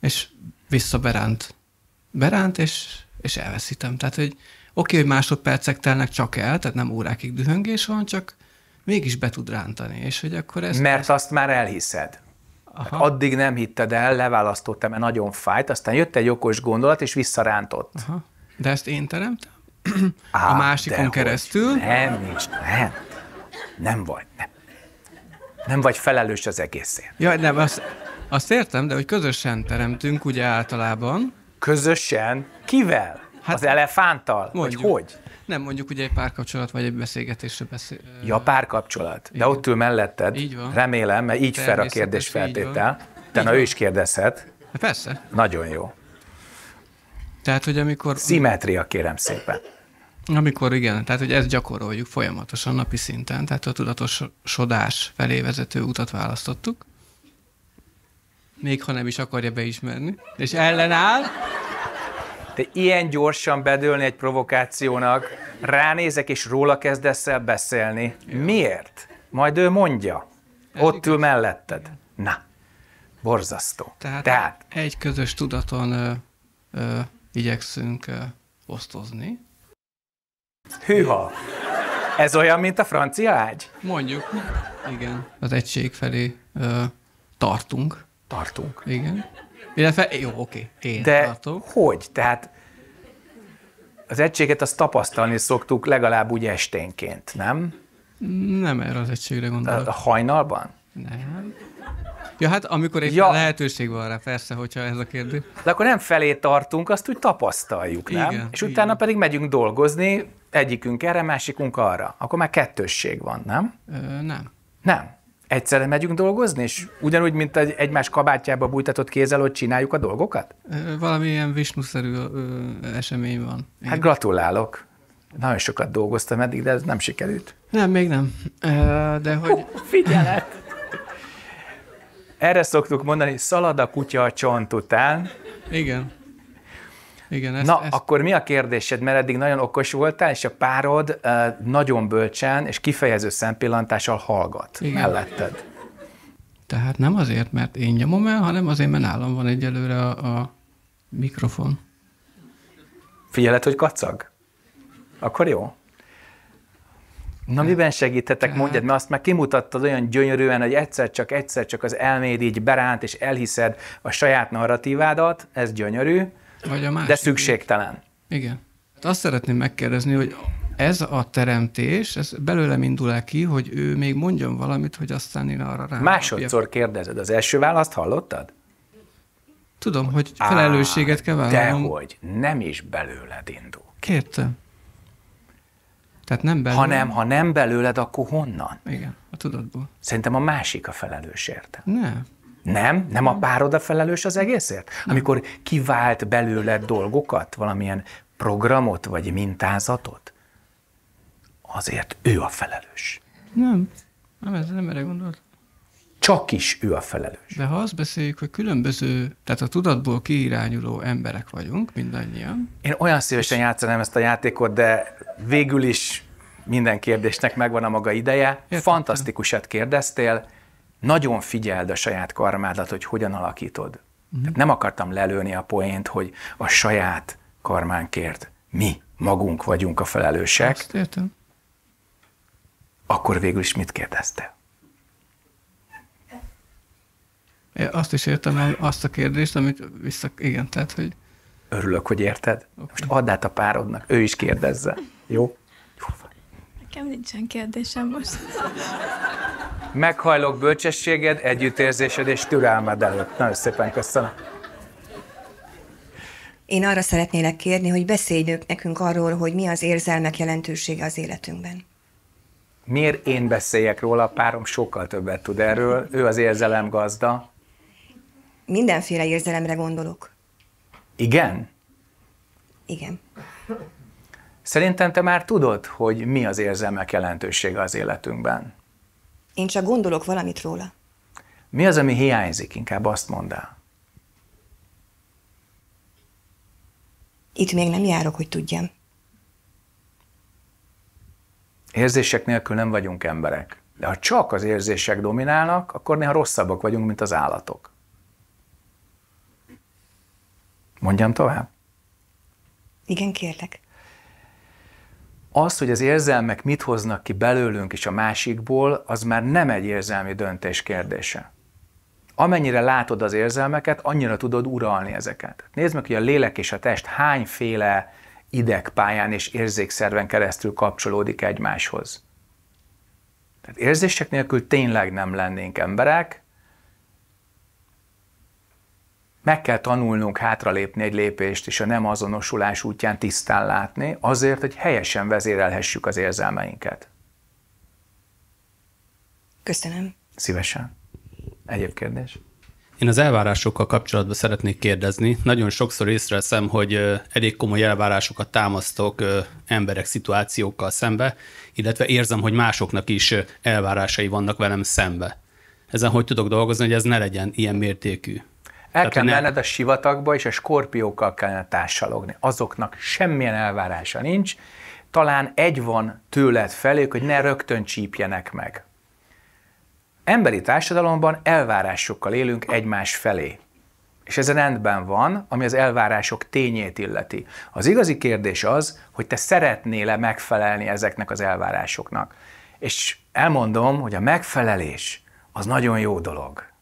és visszaberánt. Beránt, és, és elveszítem. Tehát, hogy oké, okay, hogy másodpercek telnek csak el, tehát nem órákig dühöngés van, csak mégis be tud rántani. És hogy akkor ez... Mert azt már elhiszed. Aha. addig nem hitted el, leválasztottam, mert nagyon fájt, aztán jött egy okos gondolat, és visszarántott. Aha. De ezt én teremtem? Á, a másikon keresztül. Nem, nincs, nem. Nem vagy, nem. Nem vagy felelős az egészért. Ja, nem, azt, azt értem, de hogy közösen teremtünk ugye általában. Közösen? Kivel? Hát, az elefánttal? Mondjuk. Vagy hogy? Nem, mondjuk ugye egy párkapcsolat, vagy egy beszélgetésre beszél. Ja, párkapcsolat. De ott ül melletted. Így van. Remélem, mert így fel a kérdés feltétel. na, ő is kérdezhet. Hát persze. Nagyon jó. Tehát, hogy amikor... Szimetria, kérem szépen. Amikor igen, tehát hogy ezt gyakoroljuk folyamatosan napi szinten, tehát a tudatosodás felé vezető utat választottuk, még ha nem is akarja beismerni, és ellenáll. De ilyen gyorsan bedőlni egy provokációnak, ránézek és róla kezdesz el beszélni. Jó. Miért? Majd ő mondja. Ez Ott igaz. ül melletted. Igen. Na, borzasztó. Tehát, Tehát egy közös tudaton ö, ö, igyekszünk ö, osztozni, Hűha! Ez olyan, mint a francia ágy? Mondjuk. Igen. Az egység felé ö, tartunk. Tartunk. Igen. Illetve, jó, oké, én De tartok. hogy? Tehát az egységet azt tapasztalni szoktuk legalább úgy esténként, nem? Nem erre az egységre gondolok. A hajnalban? Nem. Ja, hát amikor egy ja. lehetőség van rá, persze, hogyha ez a kérdés. De akkor nem felé tartunk, azt úgy tapasztaljuk, nem? Igen, És utána igen. pedig megyünk dolgozni, egyikünk erre, másikunk arra. Akkor már kettősség van, nem? Ö, nem. Nem. Egyszerre megyünk dolgozni, és ugyanúgy, mint egy egymás kabátjába bújtatott kézzel, hogy csináljuk a dolgokat? Valami valamilyen visnuszerű esemény van. Igen. Hát gratulálok. Nagyon sokat dolgoztam eddig, de ez nem sikerült. Nem, még nem. de hogy... Hú, figyelek! Erre szoktuk mondani, szalad a kutya a csont után. Igen. Igen, ezt, Na, ezt... akkor mi a kérdésed? Mert eddig nagyon okos voltál, és a párod nagyon bölcsen és kifejező szempillantással hallgat Igen. melletted. Tehát nem azért, mert én nyomom el, hanem azért, mert nálam van egyelőre a, a mikrofon. Figyeled, hogy kacag? Akkor jó. Na miben segíthetek, mondjad, mert azt már kimutattad olyan gyönyörűen, hogy egyszer csak, egyszer csak az elméd így beránt, és elhiszed a saját narratívádat, ez gyönyörű, Vagy a másik de szükségtelen. Így. Igen. Hát azt szeretném megkérdezni, hogy ez a teremtés, ez belőlem indul el ki, hogy ő még mondjon valamit, hogy aztán én arra rá. Másodszor kérdezed, az első választ hallottad? Tudom, hogy felelősséget kell vállalnom. Dehogy, nem is belőled indul. Kértem. Tehát nem belőle. nem, ha nem belőled, akkor honnan? Igen, a tudatból. Szerintem a másik a felelős érte. Nem. Nem? Nem a párod a felelős az egészért? Nem. Amikor kivált belőled dolgokat, valamilyen programot vagy mintázatot? Azért ő a felelős. Nem, nem, ez nem erre gondolt csak is ő a felelős. De ha azt beszéljük, hogy különböző, tehát a tudatból kiirányuló emberek vagyunk mindannyian. Én olyan szívesen játszanám ezt a játékot, de végül is minden kérdésnek megvan a maga ideje. Értettem. Fantasztikusat kérdeztél, nagyon figyeld a saját karmádat, hogy hogyan alakítod. Uh-huh. nem akartam lelőni a poént, hogy a saját karmánkért mi magunk vagyunk a felelősek. Azt értem. Akkor végül is mit kérdeztél? Azt is értem azt a kérdést, amit vissza... Igen, tehát, hogy... Örülök, hogy érted. Okay. Most add át a párodnak, ő is kérdezze. Jó? Nekem nincsen kérdésem most. Meghajlok bölcsességed, együttérzésed és türelmed előtt. Nagyon szépen köszönöm. Én arra szeretnélek kérni, hogy beszélj nekünk arról, hogy mi az érzelmek jelentősége az életünkben. Miért én beszéljek róla? A párom sokkal többet tud erről. Ő az érzelem gazda mindenféle érzelemre gondolok. Igen? Igen. Szerintem te már tudod, hogy mi az érzelmek jelentősége az életünkben. Én csak gondolok valamit róla. Mi az, ami hiányzik? Inkább azt mondd el. Itt még nem járok, hogy tudjam. Érzések nélkül nem vagyunk emberek. De ha csak az érzések dominálnak, akkor néha rosszabbak vagyunk, mint az állatok. Mondjam tovább? Igen, kérlek. Az, hogy az érzelmek mit hoznak ki belőlünk és a másikból, az már nem egy érzelmi döntés kérdése. Amennyire látod az érzelmeket, annyira tudod uralni ezeket. Nézd meg, hogy a lélek és a test hányféle idegpályán és érzékszerven keresztül kapcsolódik egymáshoz. Tehát érzések nélkül tényleg nem lennénk emberek, meg kell tanulnunk hátralépni egy lépést, és a nem azonosulás útján tisztán látni, azért, hogy helyesen vezérelhessük az érzelmeinket. Köszönöm. Szívesen. Egyéb kérdés? Én az elvárásokkal kapcsolatban szeretnék kérdezni. Nagyon sokszor észreveszem, hogy elég komoly elvárásokat támasztok emberek szituációkkal szembe, illetve érzem, hogy másoknak is elvárásai vannak velem szembe. Ezen hogy tudok dolgozni, hogy ez ne legyen ilyen mértékű? El kell menned a sivatagba, és a skorpiókkal kell társalogni. Azoknak semmilyen elvárása nincs, talán egy van tőled felék, hogy ne rögtön csípjenek meg. Emberi társadalomban elvárásokkal élünk egymás felé. És ez rendben van, ami az elvárások tényét illeti. Az igazi kérdés az, hogy te szeretnél-e megfelelni ezeknek az elvárásoknak. És elmondom, hogy a megfelelés az nagyon jó dolog.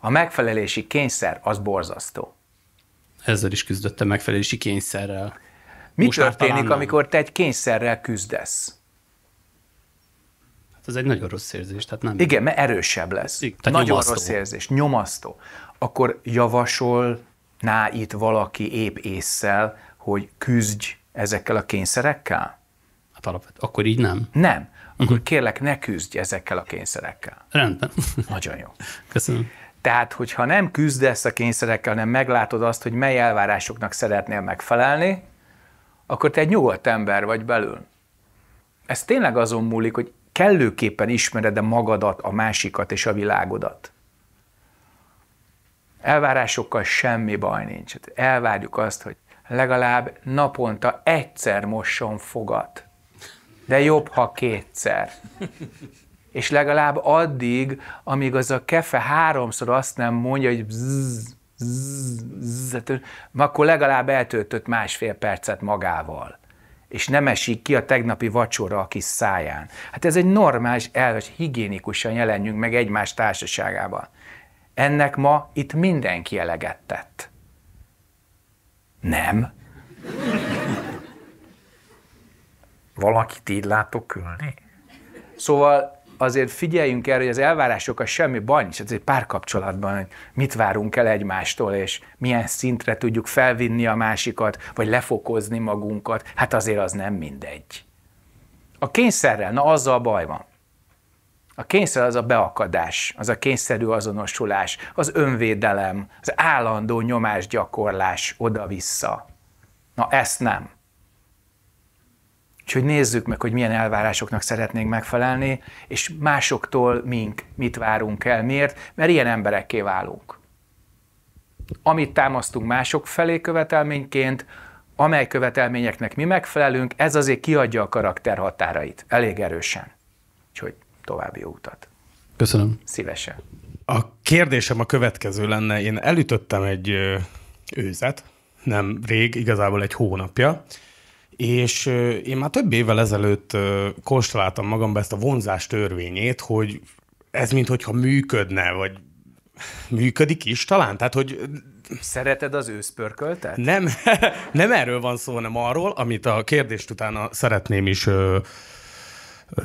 A megfelelési kényszer az borzasztó. Ezzel is küzdöttem megfelelési kényszerrel. Mi Most történik, amikor te egy kényszerrel küzdesz? Hát ez egy nagyon rossz érzés. Tehát nem... Igen, mert erősebb lesz. Igen, tehát nagyon nyomasztó. rossz érzés, nyomasztó. Akkor javasolná itt valaki épp észszel, hogy küzdj ezekkel a kényszerekkel? Hát alapvetően. Akkor így nem? Nem. Akkor uh-huh. kérlek, ne küzdj ezekkel a kényszerekkel. Rendben. Nagyon jó. Köszönöm. Tehát, hogyha nem küzdesz a kényszerekkel, hanem meglátod azt, hogy mely elvárásoknak szeretnél megfelelni, akkor te egy nyugodt ember vagy belül. Ez tényleg azon múlik, hogy kellőképpen ismered-e magadat, a másikat és a világodat. Elvárásokkal semmi baj nincs. Hát elvárjuk azt, hogy legalább naponta egyszer mosson fogat. De jobb, ha kétszer és legalább addig, amíg az a kefe háromszor azt nem mondja, hogy bzz, bzz, bzz, akkor legalább eltöltött másfél percet magával és nem esik ki a tegnapi vacsora a kis száján. Hát ez egy normális hogy higiénikusan jelenjünk meg egymás társaságában. Ennek ma itt mindenki eleget tett. Nem. Valakit így látok ülni? Szóval azért figyeljünk erre, hogy az elvárások a semmi baj nincs, ez egy párkapcsolatban, hogy mit várunk el egymástól, és milyen szintre tudjuk felvinni a másikat, vagy lefokozni magunkat, hát azért az nem mindegy. A kényszerrel, na azzal baj van. A kényszer az a beakadás, az a kényszerű azonosulás, az önvédelem, az állandó nyomásgyakorlás oda-vissza. Na ezt nem. Úgyhogy nézzük meg, hogy milyen elvárásoknak szeretnénk megfelelni, és másoktól mink, mit várunk el, miért, mert ilyen emberekké válunk. Amit támasztunk mások felé követelményként, amely követelményeknek mi megfelelünk, ez azért kiadja a karakter határait elég erősen. Úgyhogy további jó utat. Köszönöm. Szívesen. A kérdésem a következő lenne. Én elütöttem egy őzet, nem rég, igazából egy hónapja, és én már több évvel ezelőtt konstruáltam magamba ezt a vonzás törvényét, hogy ez mintha működne, vagy működik is talán, tehát hogy Szereted az őszpörköltet? Nem, nem erről van szó, hanem arról, amit a kérdést utána szeretném is ö,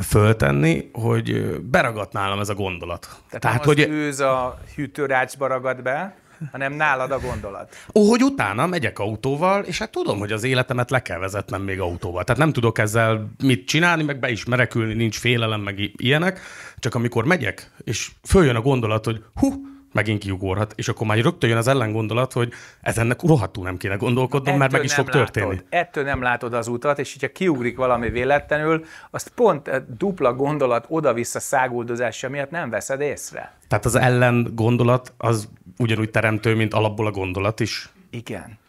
föltenni, hogy beragadt nálam ez a gondolat. Tehát, Tehát hogy az őz a hűtőrácsba ragad be? hanem nálad a gondolat. Ó, hogy utána megyek autóval, és hát tudom, hogy az életemet le kell vezetnem még autóval. Tehát nem tudok ezzel mit csinálni, meg be is merekülni, nincs félelem, meg ilyenek. Csak amikor megyek, és följön a gondolat, hogy hú, megint kiugorhat, és akkor már rögtön jön az ellengondolat, hogy ez ennek rohadtul nem kéne gondolkodnom, mert meg is fog látod. történni. Ettől nem látod az utat, és hogyha kiugrik valami véletlenül, azt pont a dupla gondolat oda-vissza száguldozása miatt nem veszed észre. Tehát az ellen gondolat az ugyanúgy teremtő, mint alapból a gondolat is. Igen.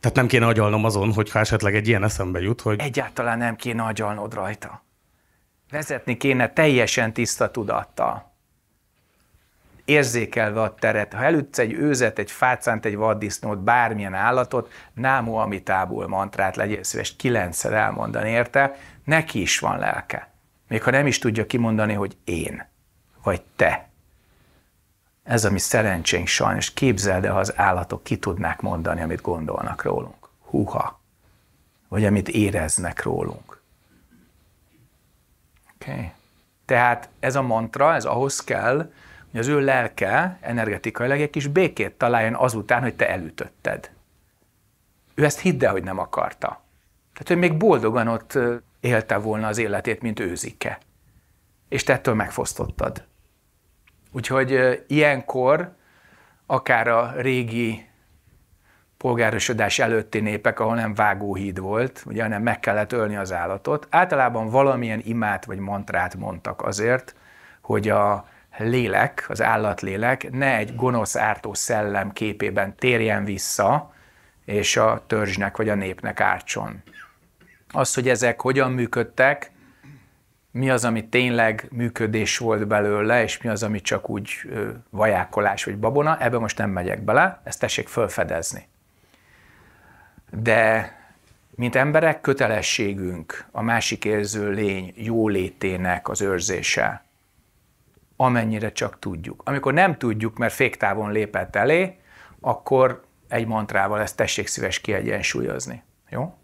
Tehát nem kéne agyalnom azon, hogy esetleg egy ilyen eszembe jut, hogy... Egyáltalán nem kéne agyalnod rajta. Vezetni kéne teljesen tiszta tudattal érzékelve a teret. Ha elütsz egy őzet, egy fácánt, egy vaddisznót, bármilyen állatot, námú amitából mantrát legyél szíves kilencszer elmondani érte, neki is van lelke. Még ha nem is tudja kimondani, hogy én, vagy te. Ez a mi szerencsénk sajnos. Képzeld el, ha az állatok ki tudnák mondani, amit gondolnak rólunk. Húha. Vagy amit éreznek rólunk. Oké. Okay. Tehát ez a mantra, ez ahhoz kell, hogy az ő lelke energetikailag egy kis békét találjon azután, hogy te elütötted. Ő ezt hidd el, hogy nem akarta. Tehát, hogy még boldogan ott élte volna az életét, mint őzike. És te ettől megfosztottad. Úgyhogy ilyenkor akár a régi polgárosodás előtti népek, ahol nem vágóhíd volt, ugye, hanem meg kellett ölni az állatot, általában valamilyen imát vagy mantrát mondtak azért, hogy a lélek, az állatlélek ne egy gonosz ártó szellem képében térjen vissza, és a törzsnek vagy a népnek ártson. Az, hogy ezek hogyan működtek, mi az, ami tényleg működés volt belőle, és mi az, ami csak úgy vajákolás vagy babona, ebbe most nem megyek bele, ezt tessék felfedezni. De mint emberek kötelességünk a másik érző lény jólétének az őrzése, amennyire csak tudjuk. Amikor nem tudjuk, mert féktávon lépett elé, akkor egy mantrával ezt tessék szíves kiegyensúlyozni. Jó?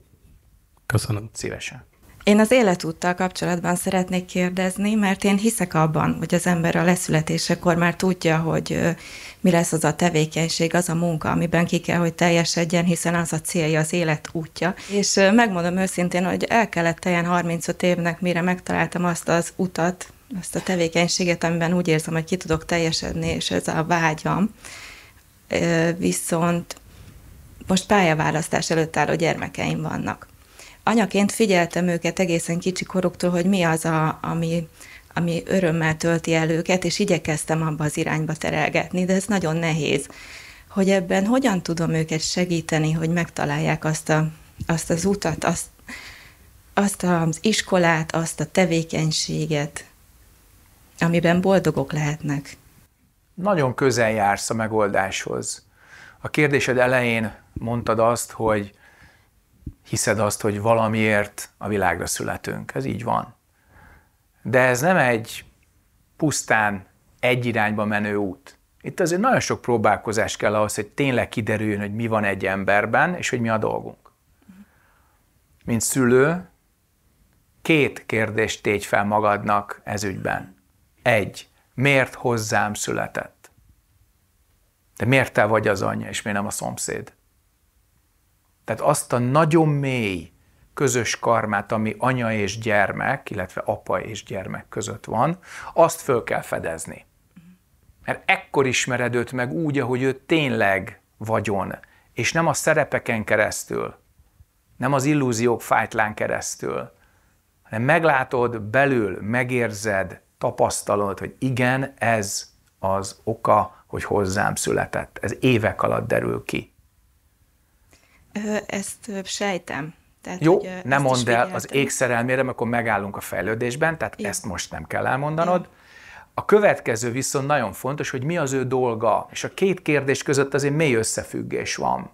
Köszönöm. Szívesen. Én az életúttal kapcsolatban szeretnék kérdezni, mert én hiszek abban, hogy az ember a leszületésekor már tudja, hogy mi lesz az a tevékenység, az a munka, amiben ki kell, hogy teljesedjen, hiszen az a célja, az élet útja. És megmondom őszintén, hogy el kellett teljen 35 évnek, mire megtaláltam azt az utat, ezt a tevékenységet, amiben úgy érzem, hogy ki tudok teljesedni, és ez a vágyam. Viszont most pályaválasztás előtt álló gyermekeim vannak. Anyaként figyeltem őket egészen kicsi koruktól, hogy mi az, a, ami, ami örömmel tölti el őket, és igyekeztem abba az irányba terelgetni, de ez nagyon nehéz. Hogy ebben hogyan tudom őket segíteni, hogy megtalálják azt, a, azt az utat, azt, azt az iskolát, azt a tevékenységet, amiben boldogok lehetnek. Nagyon közel jársz a megoldáshoz. A kérdésed elején mondtad azt, hogy hiszed azt, hogy valamiért a világra születünk. Ez így van. De ez nem egy pusztán egy irányba menő út. Itt azért nagyon sok próbálkozás kell ahhoz, hogy tényleg kiderüljön, hogy mi van egy emberben, és hogy mi a dolgunk. Mint szülő, két kérdést tégy fel magadnak ez ügyben. Egy. Miért hozzám született? De miért te vagy az anyja, és miért nem a szomszéd? Tehát azt a nagyon mély közös karmát, ami anya és gyermek, illetve apa és gyermek között van, azt föl kell fedezni. Mert ekkor ismered őt meg úgy, ahogy ő tényleg vagyon, és nem a szerepeken keresztül, nem az illúziók fájtlán keresztül, hanem meglátod belül, megérzed, tapasztalod, hogy igen, ez az oka, hogy hozzám született. Ez évek alatt derül ki. Ö, ezt sejtem. Tehát, Jó, nem ne mondd el az égszerelmére, mert akkor megállunk a fejlődésben, tehát Igen. ezt most nem kell elmondanod. A következő viszont nagyon fontos, hogy mi az ő dolga, és a két kérdés között azért mély összefüggés van.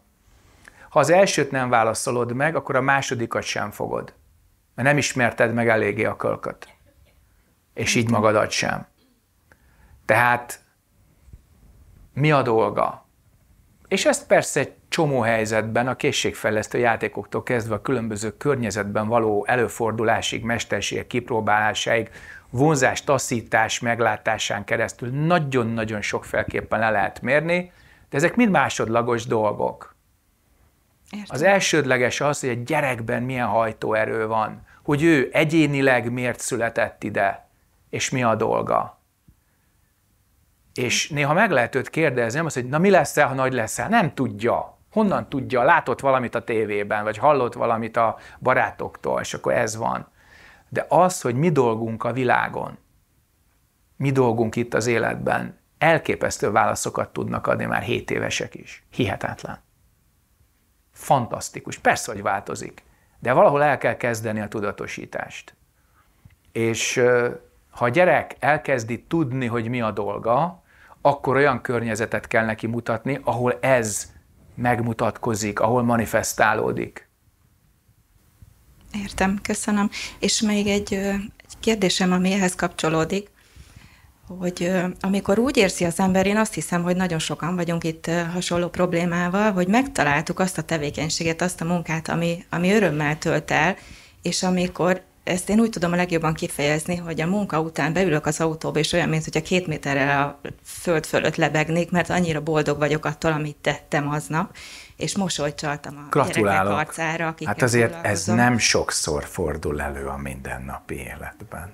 Ha az elsőt nem válaszolod meg, akkor a másodikat sem fogod, mert nem ismerted meg eléggé a kölköt és így magadat sem. Tehát mi a dolga? És ezt persze egy csomó helyzetben, a készségfejlesztő játékoktól kezdve a különböző környezetben való előfordulásig, mesterség kipróbálásáig, vonzás, taszítás meglátásán keresztül nagyon-nagyon felképpen le lehet mérni, de ezek mind másodlagos dolgok. Értem. Az elsődleges az, hogy a gyerekben milyen hajtóerő van, hogy ő egyénileg miért született ide, és mi a dolga. És néha meg lehet őt kérdezni, nem azt, hogy na mi leszel, ha nagy leszel? Nem tudja. Honnan tudja? Látott valamit a tévében, vagy hallott valamit a barátoktól, és akkor ez van. De az, hogy mi dolgunk a világon, mi dolgunk itt az életben, elképesztő válaszokat tudnak adni már 7 évesek is. Hihetetlen. Fantasztikus. Persze, hogy változik, de valahol el kell kezdeni a tudatosítást. És ha a gyerek elkezdi tudni, hogy mi a dolga, akkor olyan környezetet kell neki mutatni, ahol ez megmutatkozik, ahol manifestálódik. Értem, köszönöm. És még egy, egy kérdésem, ami ehhez kapcsolódik, hogy amikor úgy érzi az ember, én azt hiszem, hogy nagyon sokan vagyunk itt hasonló problémával, hogy megtaláltuk azt a tevékenységet, azt a munkát, ami, ami örömmel tölt el, és amikor ezt én úgy tudom a legjobban kifejezni, hogy a munka után beülök az autóba, és olyan, mint hogyha két méterrel a föld fölött lebegnék, mert annyira boldog vagyok attól, amit tettem aznap, és mosolyt csaltam a Gratulálok. gyerekek arcára, Hát azért ez nem sokszor fordul elő a mindennapi életben.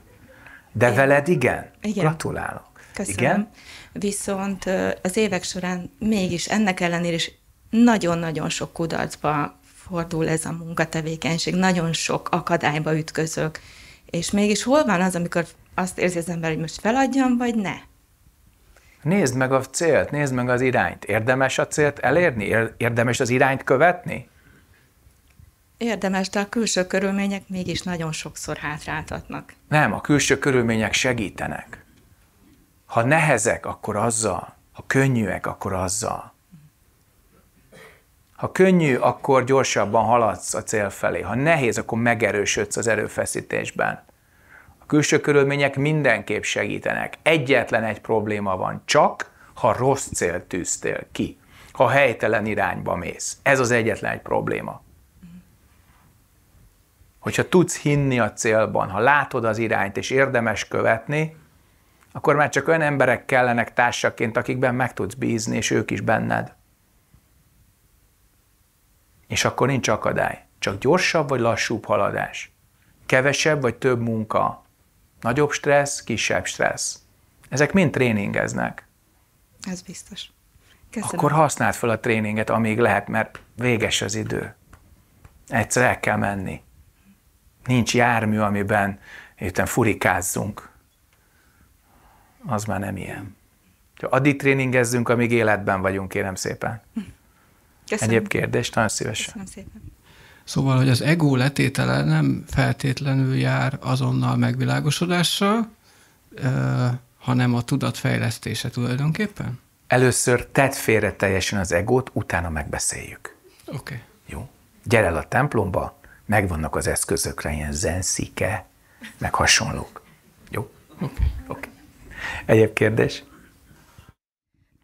De én... veled igen? igen. Gratulálok. Köszönöm. Igen? Viszont az évek során mégis ennek ellenére is nagyon-nagyon sok kudarcba fordul ez a munkatevékenység, nagyon sok akadályba ütközök, és mégis hol van az, amikor azt érzi az ember, hogy most feladjam, vagy ne? Nézd meg a célt, nézd meg az irányt. Érdemes a célt elérni? Érdemes az irányt követni? Érdemes, de a külső körülmények mégis nagyon sokszor hátráltatnak. Nem, a külső körülmények segítenek. Ha nehezek, akkor azzal. Ha könnyűek, akkor azzal. Ha könnyű, akkor gyorsabban haladsz a cél felé. Ha nehéz, akkor megerősödsz az erőfeszítésben. A külső körülmények mindenképp segítenek. Egyetlen egy probléma van, csak ha rossz cél tűztél ki, ha helytelen irányba mész. Ez az egyetlen egy probléma. Hogyha tudsz hinni a célban, ha látod az irányt és érdemes követni, akkor már csak olyan emberek kellenek társaként, akikben meg tudsz bízni, és ők is benned. És akkor nincs akadály. Csak gyorsabb vagy lassúbb haladás. Kevesebb vagy több munka. Nagyobb stressz, kisebb stressz. Ezek mind tréningeznek. Ez biztos. Köszönöm. Akkor használd fel a tréninget, amíg lehet, mert véges az idő. Egyszer el kell menni. Nincs jármű, amiben éppen furikázzunk. Az már nem ilyen. Addig tréningezzünk, amíg életben vagyunk, kérem szépen. Hm. Köszönöm. Egyéb kérdést, nagyon szívesen. Köszönöm szépen. Szóval, hogy az ego letétele nem feltétlenül jár azonnal megvilágosodással, hanem a tudat fejlesztése tulajdonképpen? Először tedd félre teljesen az egót, utána megbeszéljük. Oké. Okay. Jó. Gyere el a templomba, megvannak az eszközökre, ilyen zenszike, meg hasonlók. Jó? Oké. Okay. Okay. Egyéb kérdés?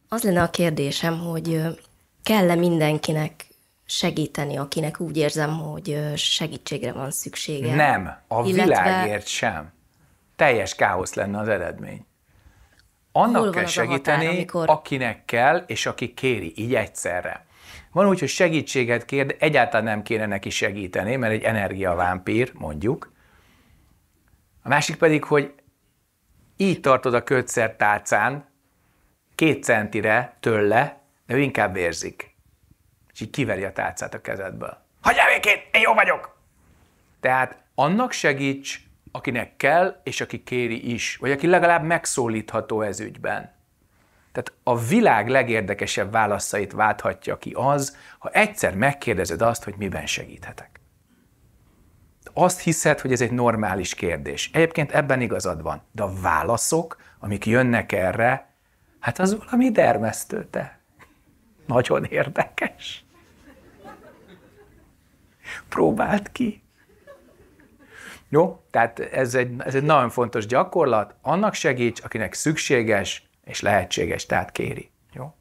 Az lenne a kérdésem, hogy kell-e mindenkinek segíteni, akinek úgy érzem, hogy segítségre van szüksége? Nem, a Illetve... világért sem. Teljes káosz lenne az eredmény. Annak kell segíteni, határ, amikor... akinek kell, és aki kéri, így egyszerre. Van úgy, hogy segítséget kér, de egyáltalán nem kéne neki segíteni, mert egy energiavámpír, mondjuk. A másik pedig, hogy így tartod a kötszertárcán, két centire tőle, de ő inkább vérzik. És így kiveri a tárcát a kezedből. Hagyjál békét, én jó vagyok! Tehát annak segíts, akinek kell, és aki kéri is, vagy aki legalább megszólítható ez ügyben. Tehát a világ legérdekesebb válaszait válthatja ki az, ha egyszer megkérdezed azt, hogy miben segíthetek. Azt hiszed, hogy ez egy normális kérdés. Egyébként ebben igazad van, de a válaszok, amik jönnek erre, hát az valami dermesztő, te. Nagyon érdekes. Próbált ki. Jó, tehát ez egy, ez egy nagyon fontos gyakorlat. Annak segíts, akinek szükséges és lehetséges, tehát kéri. Jó?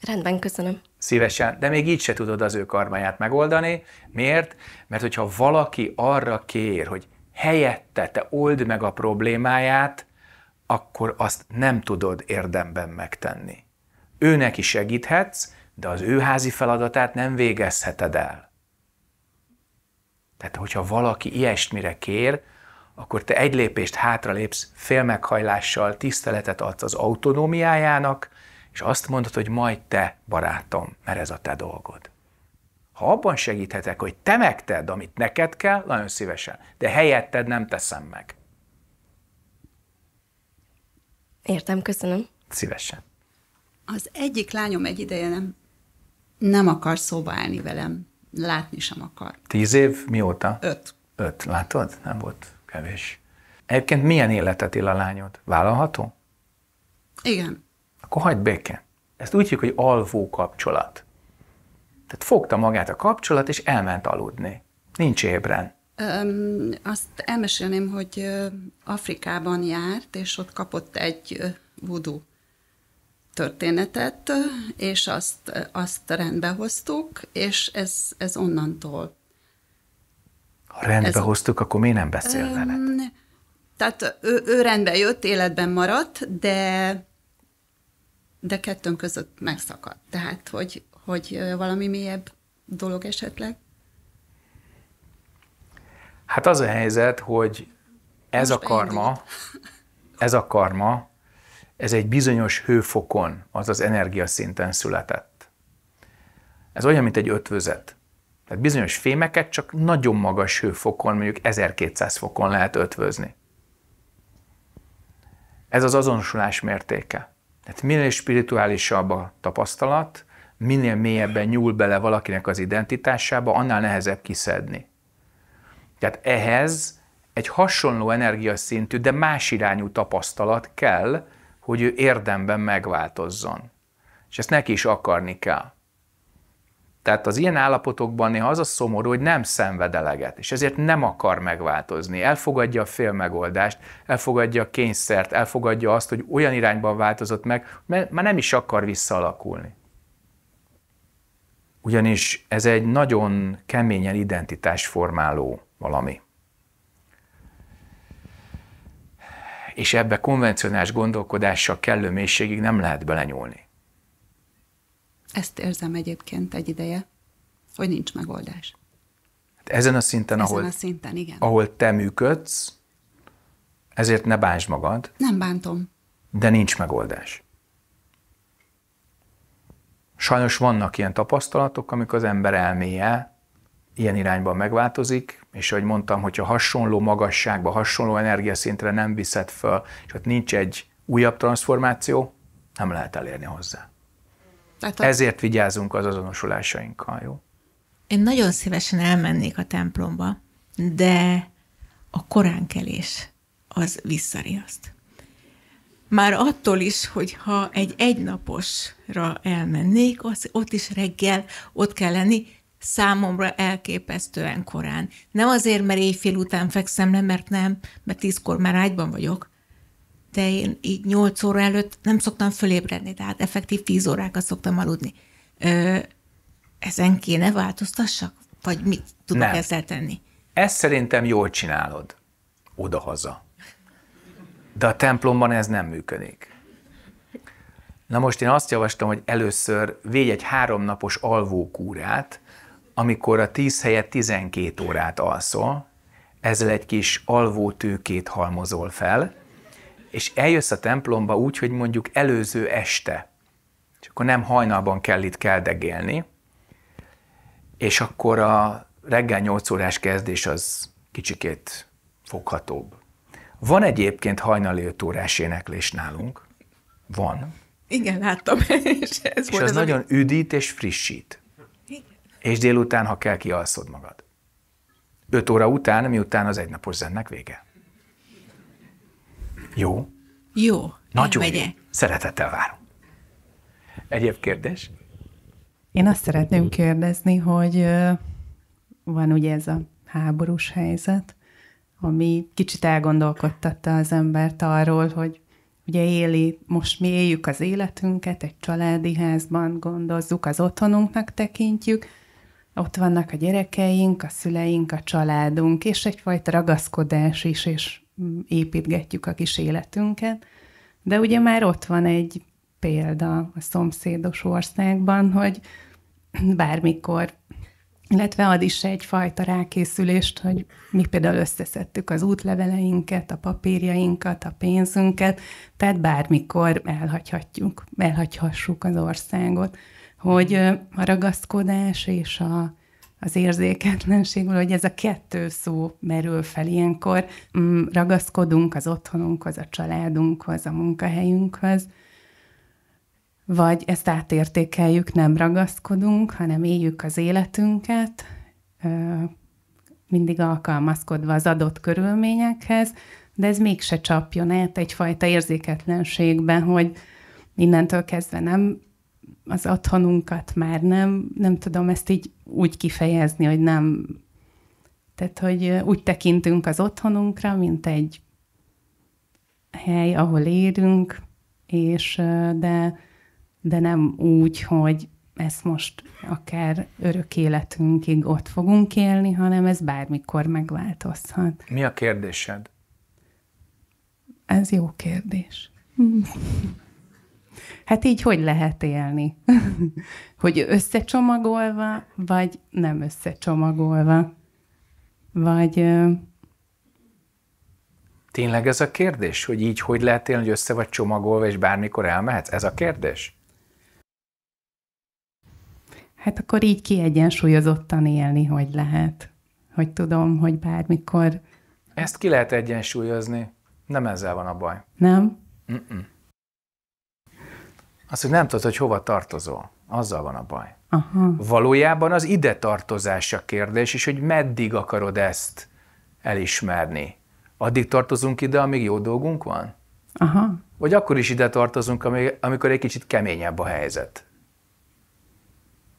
Rendben, köszönöm. Szívesen, de még így se tudod az ő karmáját megoldani. Miért? Mert hogyha valaki arra kér, hogy helyette te old meg a problémáját, akkor azt nem tudod érdemben megtenni ő neki segíthetsz, de az ő házi feladatát nem végezheted el. Tehát, hogyha valaki ilyesmire kér, akkor te egy lépést hátralépsz, félmeghajlással tiszteletet adsz az autonómiájának, és azt mondod, hogy majd te, barátom, mert ez a te dolgod. Ha abban segíthetek, hogy te megted, amit neked kell, nagyon szívesen, de helyetted nem teszem meg. Értem, köszönöm. Szívesen. Az egyik lányom egy ideje nem, nem akar szóba állni velem. Látni sem akar. Tíz év mióta? Öt. Öt, látod? Nem volt kevés. Egyébként milyen életet él a lányod? Vállalható? Igen. Akkor hagyd béke. Ezt úgy hívjuk, hogy alvó kapcsolat. Tehát fogta magát a kapcsolat, és elment aludni. Nincs ébren. Öm, azt elmesélném, hogy Afrikában járt, és ott kapott egy vudu történetet, és azt, azt rendbe hoztuk, és ez, ez onnantól. Ha rendbe ez, hoztuk, akkor mi nem beszél öm, veled? Tehát ő, ő rendbe jött, életben maradt, de de kettőnk között megszakadt. Tehát, hogy, hogy valami mélyebb dolog esetleg? Hát az a helyzet, hogy ez Most a karma, beindult. ez a karma, ez egy bizonyos hőfokon, azaz energiaszinten született. Ez olyan, mint egy ötvözet. Tehát bizonyos fémeket csak nagyon magas hőfokon, mondjuk 1200 fokon lehet ötvözni. Ez az azonosulás mértéke. Tehát minél spirituálisabb a tapasztalat, minél mélyebben nyúl bele valakinek az identitásába, annál nehezebb kiszedni. Tehát ehhez egy hasonló energiaszintű, de más irányú tapasztalat kell, hogy ő érdemben megváltozzon. És ezt neki is akarni kell. Tehát az ilyen állapotokban néha az a szomorú, hogy nem szenved eleget, és ezért nem akar megváltozni. Elfogadja a megoldást, elfogadja a kényszert, elfogadja azt, hogy olyan irányban változott meg, mert már nem is akar visszalakulni. Ugyanis ez egy nagyon keményen identitásformáló valami. és ebbe konvencionális gondolkodással kellő mélységig nem lehet belenyúlni. Ezt érzem egyébként egy ideje, hogy nincs megoldás. Hát ezen a szinten, ezen ahol, a szinten igen. ahol te működsz, ezért ne bánts magad. Nem bántom. De nincs megoldás. Sajnos vannak ilyen tapasztalatok, amikor az ember elméje ilyen irányban megváltozik, és ahogy mondtam, hogyha hasonló magasságba, hasonló energiaszintre nem viszed föl, és ott nincs egy újabb transformáció, nem lehet elérni hozzá. Hát a... Ezért vigyázunk az azonosulásainkkal, jó? Én nagyon szívesen elmennék a templomba, de a koránkelés az visszariaszt. Már attól is, hogyha egy egynaposra elmennék, az ott is reggel ott kell lenni, számomra elképesztően korán. Nem azért, mert éjfél után fekszem le, mert nem, mert tízkor már ágyban vagyok, de én így nyolc óra előtt nem szoktam fölébredni, tehát effektív tíz órákat szoktam aludni. Ö, ezen kéne változtassak? Vagy mit tudok nem. ezzel tenni? Ezt szerintem jól csinálod. Oda-haza. De a templomban ez nem működik. Na most én azt javaslom, hogy először végy egy háromnapos alvókúrát, amikor a 10 helyett 12 órát alszol, ezzel egy kis alvó tőkét halmozol fel, és eljössz a templomba úgy, hogy mondjuk előző este, és akkor nem hajnalban kell itt keldegélni, és akkor a reggel 8 órás kezdés az kicsikét foghatóbb. Van egyébként hajnali 5 órás éneklés nálunk. Van. Igen, láttam, és ez és volt az, az nagyon üdít és frissít és délután, ha kell, kialszod magad. Öt óra után, miután az egynapos zennek vége. Jó? Jó. Nagyon jó. Szeretettel várom. Egyéb kérdés? Én azt szeretném kérdezni, hogy van ugye ez a háborús helyzet, ami kicsit elgondolkodtatta az embert arról, hogy ugye éli, most mi éljük az életünket, egy családi házban gondozzuk, az otthonunknak tekintjük, ott vannak a gyerekeink, a szüleink, a családunk, és egyfajta ragaszkodás is, és mm, építgetjük a kis életünket. De ugye már ott van egy példa a szomszédos országban, hogy bármikor, illetve ad is egyfajta rákészülést, hogy mi például összeszedtük az útleveleinket, a papírjainkat, a pénzünket, tehát bármikor elhagyhatjuk, elhagyhassuk az országot hogy a ragaszkodás és a, az érzéketlenség, hogy ez a kettő szó merül fel ilyenkor. Mm, ragaszkodunk az otthonunkhoz, a családunkhoz, a munkahelyünkhöz, vagy ezt átértékeljük, nem ragaszkodunk, hanem éljük az életünket, mindig alkalmazkodva az adott körülményekhez, de ez mégse csapjon át egyfajta érzéketlenségben, hogy innentől kezdve nem az otthonunkat már nem, nem tudom ezt így úgy kifejezni, hogy nem, tehát hogy úgy tekintünk az otthonunkra, mint egy hely, ahol élünk, és de, de nem úgy, hogy ezt most akár örök életünkig ott fogunk élni, hanem ez bármikor megváltozhat. Mi a kérdésed? Ez jó kérdés. hát így hogy lehet élni? hogy összecsomagolva, vagy nem összecsomagolva? Vagy... Tényleg ez a kérdés, hogy így hogy lehet élni, hogy össze vagy csomagolva, és bármikor elmehetsz? Ez a kérdés? Hát akkor így kiegyensúlyozottan élni, hogy lehet. Hogy tudom, hogy bármikor... Ezt ki lehet egyensúlyozni. Nem ezzel van a baj. Nem? Mm-mm az, hogy nem tudod, hogy hova tartozol. Azzal van a baj. Aha. Valójában az ide tartozás a kérdés, és hogy meddig akarod ezt elismerni. Addig tartozunk ide, amíg jó dolgunk van? Aha. Vagy akkor is ide tartozunk, amikor egy kicsit keményebb a helyzet.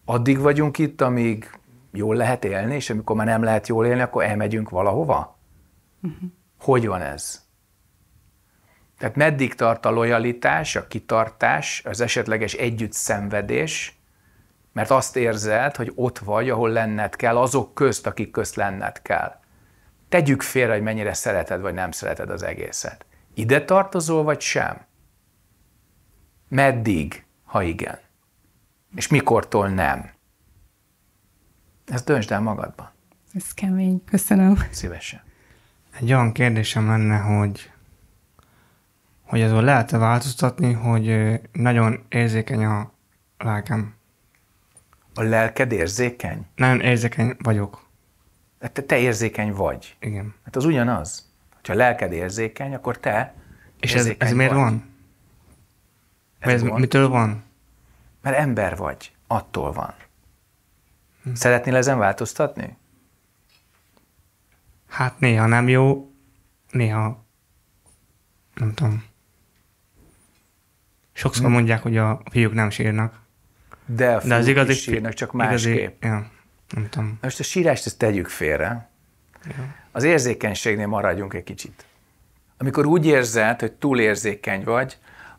Addig vagyunk itt, amíg jól lehet élni, és amikor már nem lehet jól élni, akkor elmegyünk valahova? Uh-huh. Hogy van ez? Tehát meddig tart a lojalitás, a kitartás, az esetleges szenvedés, mert azt érzed, hogy ott vagy, ahol lenned kell, azok közt, akik közt lenned kell. Tegyük félre, hogy mennyire szereted vagy nem szereted az egészet. Ide tartozol vagy sem? Meddig, ha igen? És mikortól nem? Ezt döntsd el magadban. Ez kemény. Köszönöm. Szívesen. Egy olyan kérdésem lenne, hogy hogy azon lehet -e változtatni, hogy nagyon érzékeny a lelkem. A lelked érzékeny? Nagyon érzékeny vagyok. Hát te, te érzékeny vagy. Igen. Hát az ugyanaz. Ha a lelked érzékeny, akkor te És ez, ez miért vagy. van? Ez, ez van. mitől van? Mert ember vagy. Attól van. Hm. Szeretnél ezen változtatni? Hát néha nem jó, néha nem tudom. Sokszor hm. mondják, hogy a fiúk nem sírnak. De a fiúk De az igazi, is sírnak, csak másképp. Igazi, ja, nem tudom. Most a sírást ezt tegyük félre. Ja. Az érzékenységnél maradjunk egy kicsit. Amikor úgy érzed, hogy túl érzékeny vagy,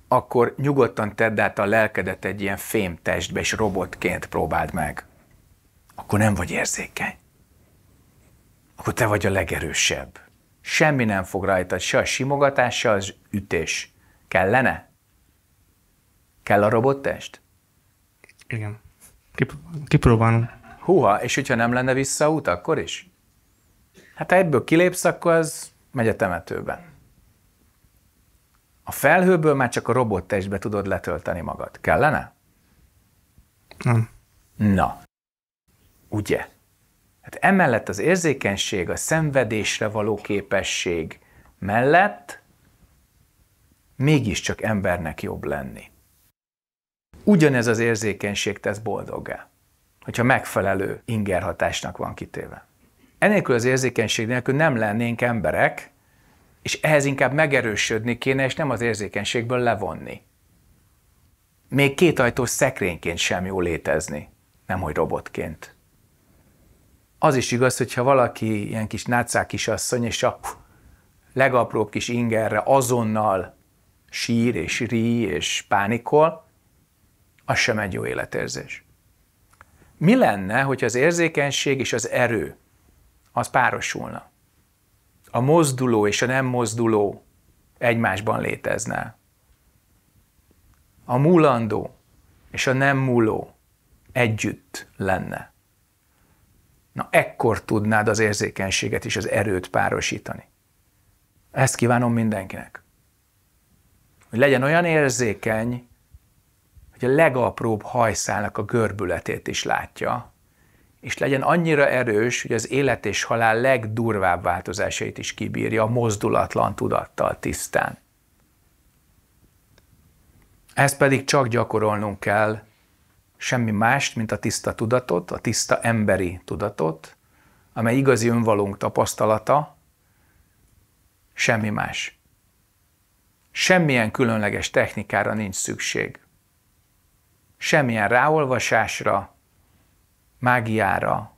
akkor nyugodtan tedd át a lelkedet egy ilyen fémtestbe, és robotként próbáld meg. Akkor nem vagy érzékeny. Akkor te vagy a legerősebb. Semmi nem fog rajtad, se a simogatás, se az ütés. Kellene? Kell a robottest? Igen. Kipróbálom. Húha, és hogyha nem lenne visszaút, akkor is? Hát ha ebből kilépsz, akkor az megy a temetőbe. A felhőből már csak a robottestbe tudod letölteni magad. Kellene? Nem. Na. Ugye? Hát emellett az érzékenység, a szenvedésre való képesség mellett mégiscsak embernek jobb lenni. Ugyanez az érzékenység tesz boldoggá, hogyha megfelelő ingerhatásnak van kitéve. Enélkül az érzékenység nélkül nem lennénk emberek, és ehhez inkább megerősödni kéne, és nem az érzékenységből levonni. Még két ajtós szekrényként sem jó létezni, nemhogy robotként. Az is igaz, hogyha valaki ilyen kis nácák kisasszony, és a legapróbb kis ingerre azonnal sír és rí és pánikol, az sem egy jó életérzés. Mi lenne, hogy az érzékenység és az erő az párosulna? A mozduló és a nem mozduló egymásban létezne. A múlandó és a nem múló együtt lenne. Na ekkor tudnád az érzékenységet és az erőt párosítani. Ezt kívánom mindenkinek. Hogy legyen olyan érzékeny, hogy a legapróbb hajszálnak a görbületét is látja, és legyen annyira erős, hogy az élet és halál legdurvább változásait is kibírja a mozdulatlan tudattal tisztán. Ezt pedig csak gyakorolnunk kell, semmi mást, mint a tiszta tudatot, a tiszta emberi tudatot, amely igazi önvalónk tapasztalata, semmi más. Semmilyen különleges technikára nincs szükség semmilyen ráolvasásra, mágiára,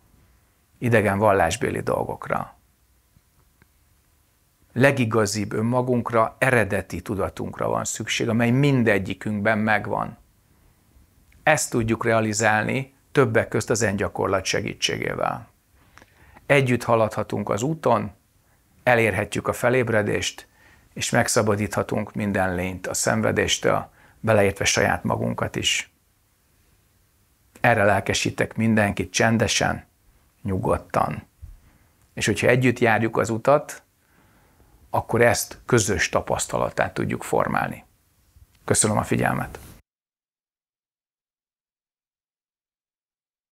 idegen vallásbéli dolgokra. Legigazibb önmagunkra, eredeti tudatunkra van szükség, amely mindegyikünkben megvan. Ezt tudjuk realizálni többek közt az engyakorlat segítségével. Együtt haladhatunk az úton, elérhetjük a felébredést, és megszabadíthatunk minden lényt a szenvedéstől, beleértve saját magunkat is. Erre lelkesítek mindenkit csendesen, nyugodtan. És hogyha együtt járjuk az utat, akkor ezt közös tapasztalattá tudjuk formálni. Köszönöm a figyelmet!